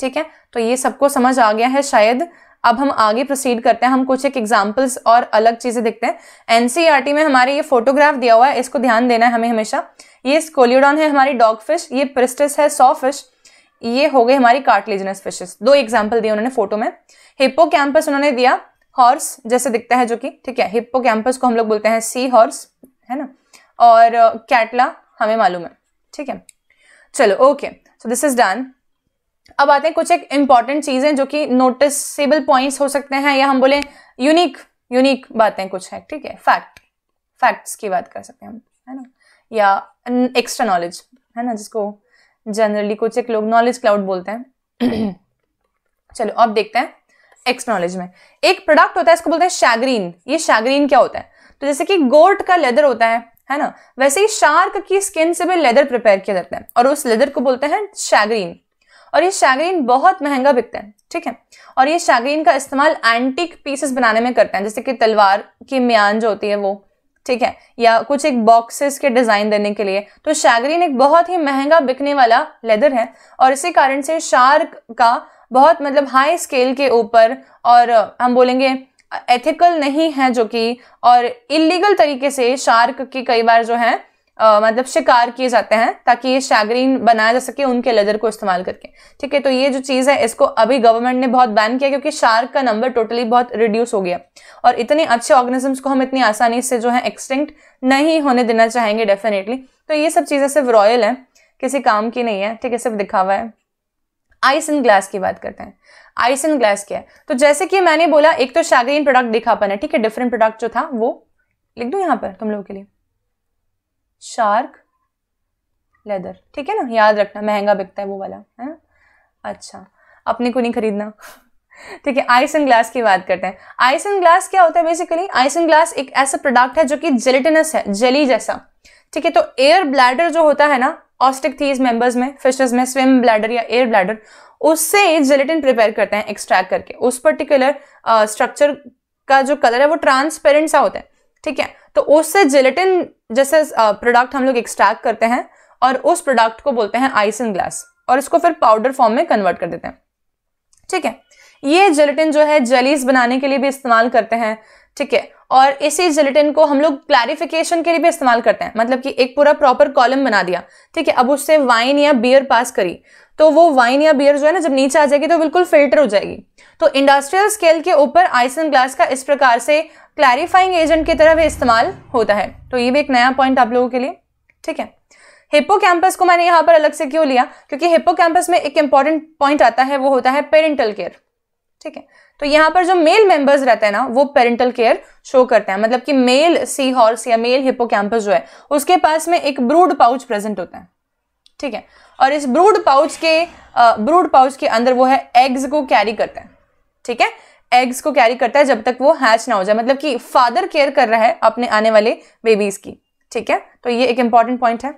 Speaker 1: ठीक है तो ये सबको समझ आ गया है शायद अब हम आगे प्रोसीड करते हैं हम कुछ एक एग्जाम्पल्स और अलग चीज़ें देखते हैं एनसीईआरटी e में हमारे ये फोटोग्राफ दिया हुआ है इसको ध्यान देना है हमें हमेशा ये स्कोलियोडॉन है हमारी डॉग फिश ये प्रिस्टिस है सॉ फिश ये हो गए हमारी कार्टिलेजनस फिशेस दो एग्जाम्पल दिए उन्होंने फोटो में हिप्पो कैंपस उन्होंने दिया हॉर्स जैसे दिखता है जो कि ठीक है हिप्पो को हम लोग बोलते हैं सी हॉर्स है ना और uh, कैटला हमें मालूम है ठीक है चलो okay so this is done अब आते हैं कुछ एक इंपॉर्टेंट चीजें जो कि नोटिसेबल पॉइंट्स हो सकते हैं या हम बोले यूनिक यूनिक बातें कुछ है ठीक है फैक्ट फैक्ट्स की बात कर सकते हैं हम है ना या एक्स्ट्रा नॉलेज है ना जिसको जनरली कुछ एक लोग नॉलेज क्लाउड बोलते हैं चलो अब देखते हैं एक्स नॉलेज में एक प्रोडक्ट होता है इसको बोलते हैं शैग्रीन ये शैग्रीन क्या होता है तो जैसे कि गोट का लेदर होता है है ना वैसे ही शार्क की स्किन से भी लेदर प्रिपेयर किया जाता है और उस लेदर को बोलते हैं शैग्रीन और ये शैग्रीन बहुत महंगा बिकता है ठीक है और ये शैग्रीन का इस्तेमाल एंटिक पीसेस बनाने में करते हैं जैसे कि तलवार की म्यान जो होती है वो ठीक है या कुछ एक बॉक्सेस के डिजाइन देने के लिए तो शैगरीन एक बहुत ही महंगा बिकने वाला लेदर है और इसी कारण से शार्क का बहुत मतलब हाई स्केल के ऊपर और हम बोलेंगे एथिकल नहीं है जो कि और इलीगल तरीके से शार्क के कई बार जो है आ, मतलब शिकार किए जाते हैं ताकि ये शैगरीन बनाया जा सके उनके लेदर को इस्तेमाल करके ठीक है तो ये जो चीज़ है इसको अभी गवर्नमेंट ने बहुत बैन किया क्योंकि शार्क का नंबर टोटली बहुत रिड्यूस हो गया और इतने अच्छे ऑर्गेनिजम्स को हम इतनी आसानी से जो है एक्सटिंक्ट नहीं होने देना चाहेंगे डेफिनेटली तो ये सब चीज़ें सिर्फ रॉयल है किसी काम की नहीं है ठीक है सिर्फ दिखावा है आइस एंड ग्लास की बात करते हैं आइस एंड ग्लास क्या है तो जैसे कि मैंने बोला एक तो शागरीन प्रोडक्ट अपन है ठीक है डिफरेंट प्रोडक्ट जो था वो लिख दू यहां पर तुम लोगों के लिए शार्क लेदर ठीक है ना याद रखना महंगा बिकता है वो वाला है ना अच्छा अपने को नहीं खरीदना ठीक है आइस एंड ग्लास की बात करते हैं आइस एंड ग्लास क्या होता है बेसिकली आइस एंड ग्लास एक ऐसा प्रोडक्ट है जो कि जेलेटिनस है जेली जैसा ठीक है तो एयर ब्लैडर जो होता है ना ऑस्टिक थीज मेंबर्स में फिशेज में स्विम ब्लैडर या एयर ब्लैडर उससे जेलेटिन प्रिपेयर करते हैं एक्सट्रैक्ट करके उस पर्टिकुलर स्ट्रक्चर का जो कलर है वो ट्रांसपेरेंट सा होता है ठीक है तो उससे जेलेटिन जैसे प्रोडक्ट हम लोग एक्सट्रैक्ट करते हैं और उस प्रोडक्ट को बोलते हैं आइस इन ग्लास और इसको फिर पाउडर फॉर्म में कन्वर्ट कर देते हैं ठीक है ये जेलेटिन जो है जेलीज बनाने के लिए भी इस्तेमाल करते हैं ठीक है और इसी जिलेटिन को हम लोग क्लैरिफिकेशन के लिए भी इस्तेमाल करते हैं मतलब कि एक पूरा प्रॉपर कॉलम बना दिया ठीक है अब उससे वाइन या बियर पास करी तो वो वाइन या बियर जो है ना जब नीचे आ जाएगी तो बिल्कुल फिल्टर हो जाएगी तो इंडस्ट्रियल स्केल के ऊपर आइसन ग्लास का इस प्रकार से क्लैरिफाइंग एजेंट की तरह इस्तेमाल होता है तो ये भी एक नया पॉइंट आप लोगों के लिए ठीक है हिप्पो कैंपस को मैंने यहाँ पर अलग से क्यों लिया क्योंकि हिप्पो कैंपस में एक इंपॉर्टेंट पॉइंट आता है वो होता है पेरेंटल केयर ठीक है तो यहाँ पर जो मेल मेंबर्स रहते हैं ना वो पेरेंटल केयर शो करते हैं मतलब कि मेल सी हॉर्स या मेल हिपोकैम्पस जो है उसके पास में एक ब्रूड पाउच प्रेजेंट होता है ठीक है और इस ब्रूड पाउच के ब्रूड पाउच के अंदर वो है एग्स को कैरी करता है ठीक है एग्स को कैरी करता है जब तक वो हैच ना हो जाए मतलब कि फादर केयर कर रहा है अपने आने वाले बेबीज की ठीक है तो ये एक इंपॉर्टेंट पॉइंट है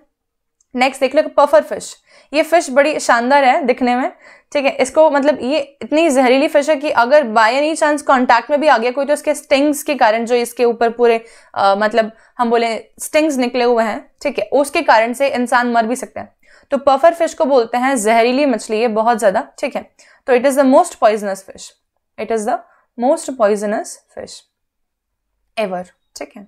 Speaker 1: नेक्स्ट देख लो पफर फिश ये फ़िश बड़ी शानदार है दिखने में ठीक है इसको मतलब ये इतनी जहरीली फिश है कि अगर बाय एनी चांस कांटेक्ट में भी आ गया कोई तो इसके स्टिंग्स के कारण जो इसके ऊपर पूरे आ, मतलब हम बोले स्टिंग्स निकले हुए हैं ठीक है उसके कारण से इंसान मर भी सकते हैं तो पफर फिश को बोलते हैं जहरीली मछली है बहुत ज़्यादा ठीक है तो it is the most poisonous fish it is the most poisonous fish ever ठीक है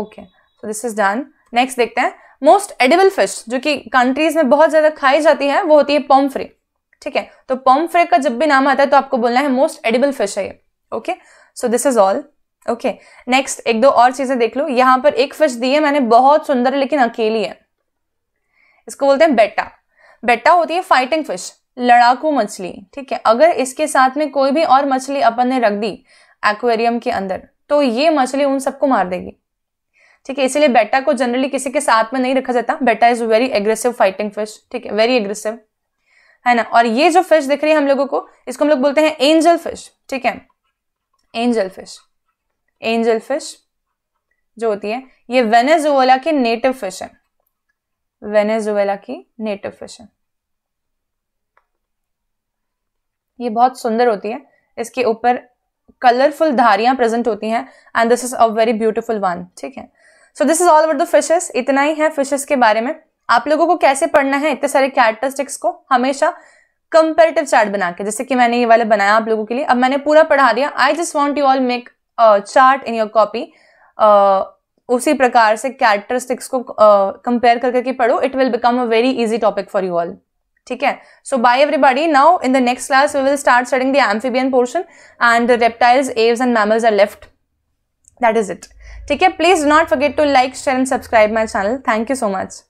Speaker 1: okay so this is done next देखते हैं मोस्ट एडिबल फिश जो कि कंट्रीज में बहुत ज़्यादा खाई जाती है वो होती है पॉम्फ्रे ठीक है तो पॉम्फ्रे का जब भी नाम आता है तो आपको बोलना है मोस्ट एडिबल फिश है ये okay so this is all okay next एक दो और चीज़ें देख लो यहां पर एक फिश दी है मैंने बहुत सुंदर है लेकिन अकेली है इसको बोलते हैं बेटा बेटा होती है फाइटिंग फिश लड़ाकू मछली ठीक है अगर इसके साथ में कोई भी और मछली अपन ने रख दी एक्वेरियम के अंदर तो ये मछली उन सबको मार देगी ठीक है इसीलिए बेटा को जनरली किसी के साथ में नहीं रखा जाता बेटा is very aggressive fighting fish ठीक है वेरी एग्रेसिव है ना और ये जो फिश दिख रही है हम लोगों को इसको हम लोग बोलते हैं एंजल फिश ठीक है एंजल फिश एंजल फिश जो होती है ये वेनेजुएला की नेटिव फिश है वेनेजुएला की नेटिव फिश है ये बहुत सुंदर होती है इसके ऊपर कलरफुल धारियां प्रेजेंट होती हैं and this is a very beautiful one ठीक है so this is all over the fishes इतना ही है फिशेस के बारे में आप लोगों को कैसे पढ़ना है इतने सारे कैरेक्टरिस्टिक्स को हमेशा कंपेरेटिव चार्ट बना के जैसे कि मैंने ये वाले बनाया आप लोगों के लिए अब मैंने पूरा पढ़ा दिया I just want you all make chart in your copy उसी प्रकार से कैरेक्टरिस्टिक्स को कंपेयर uh, कर करके पढ़ो it will become a very easy topic for you all ठीक है so bye everybody now in the next class we will start studying the amphibian portion and reptiles aves and mammals are left that is it ठीक है please not forget to like share and subscribe my channel thank you so much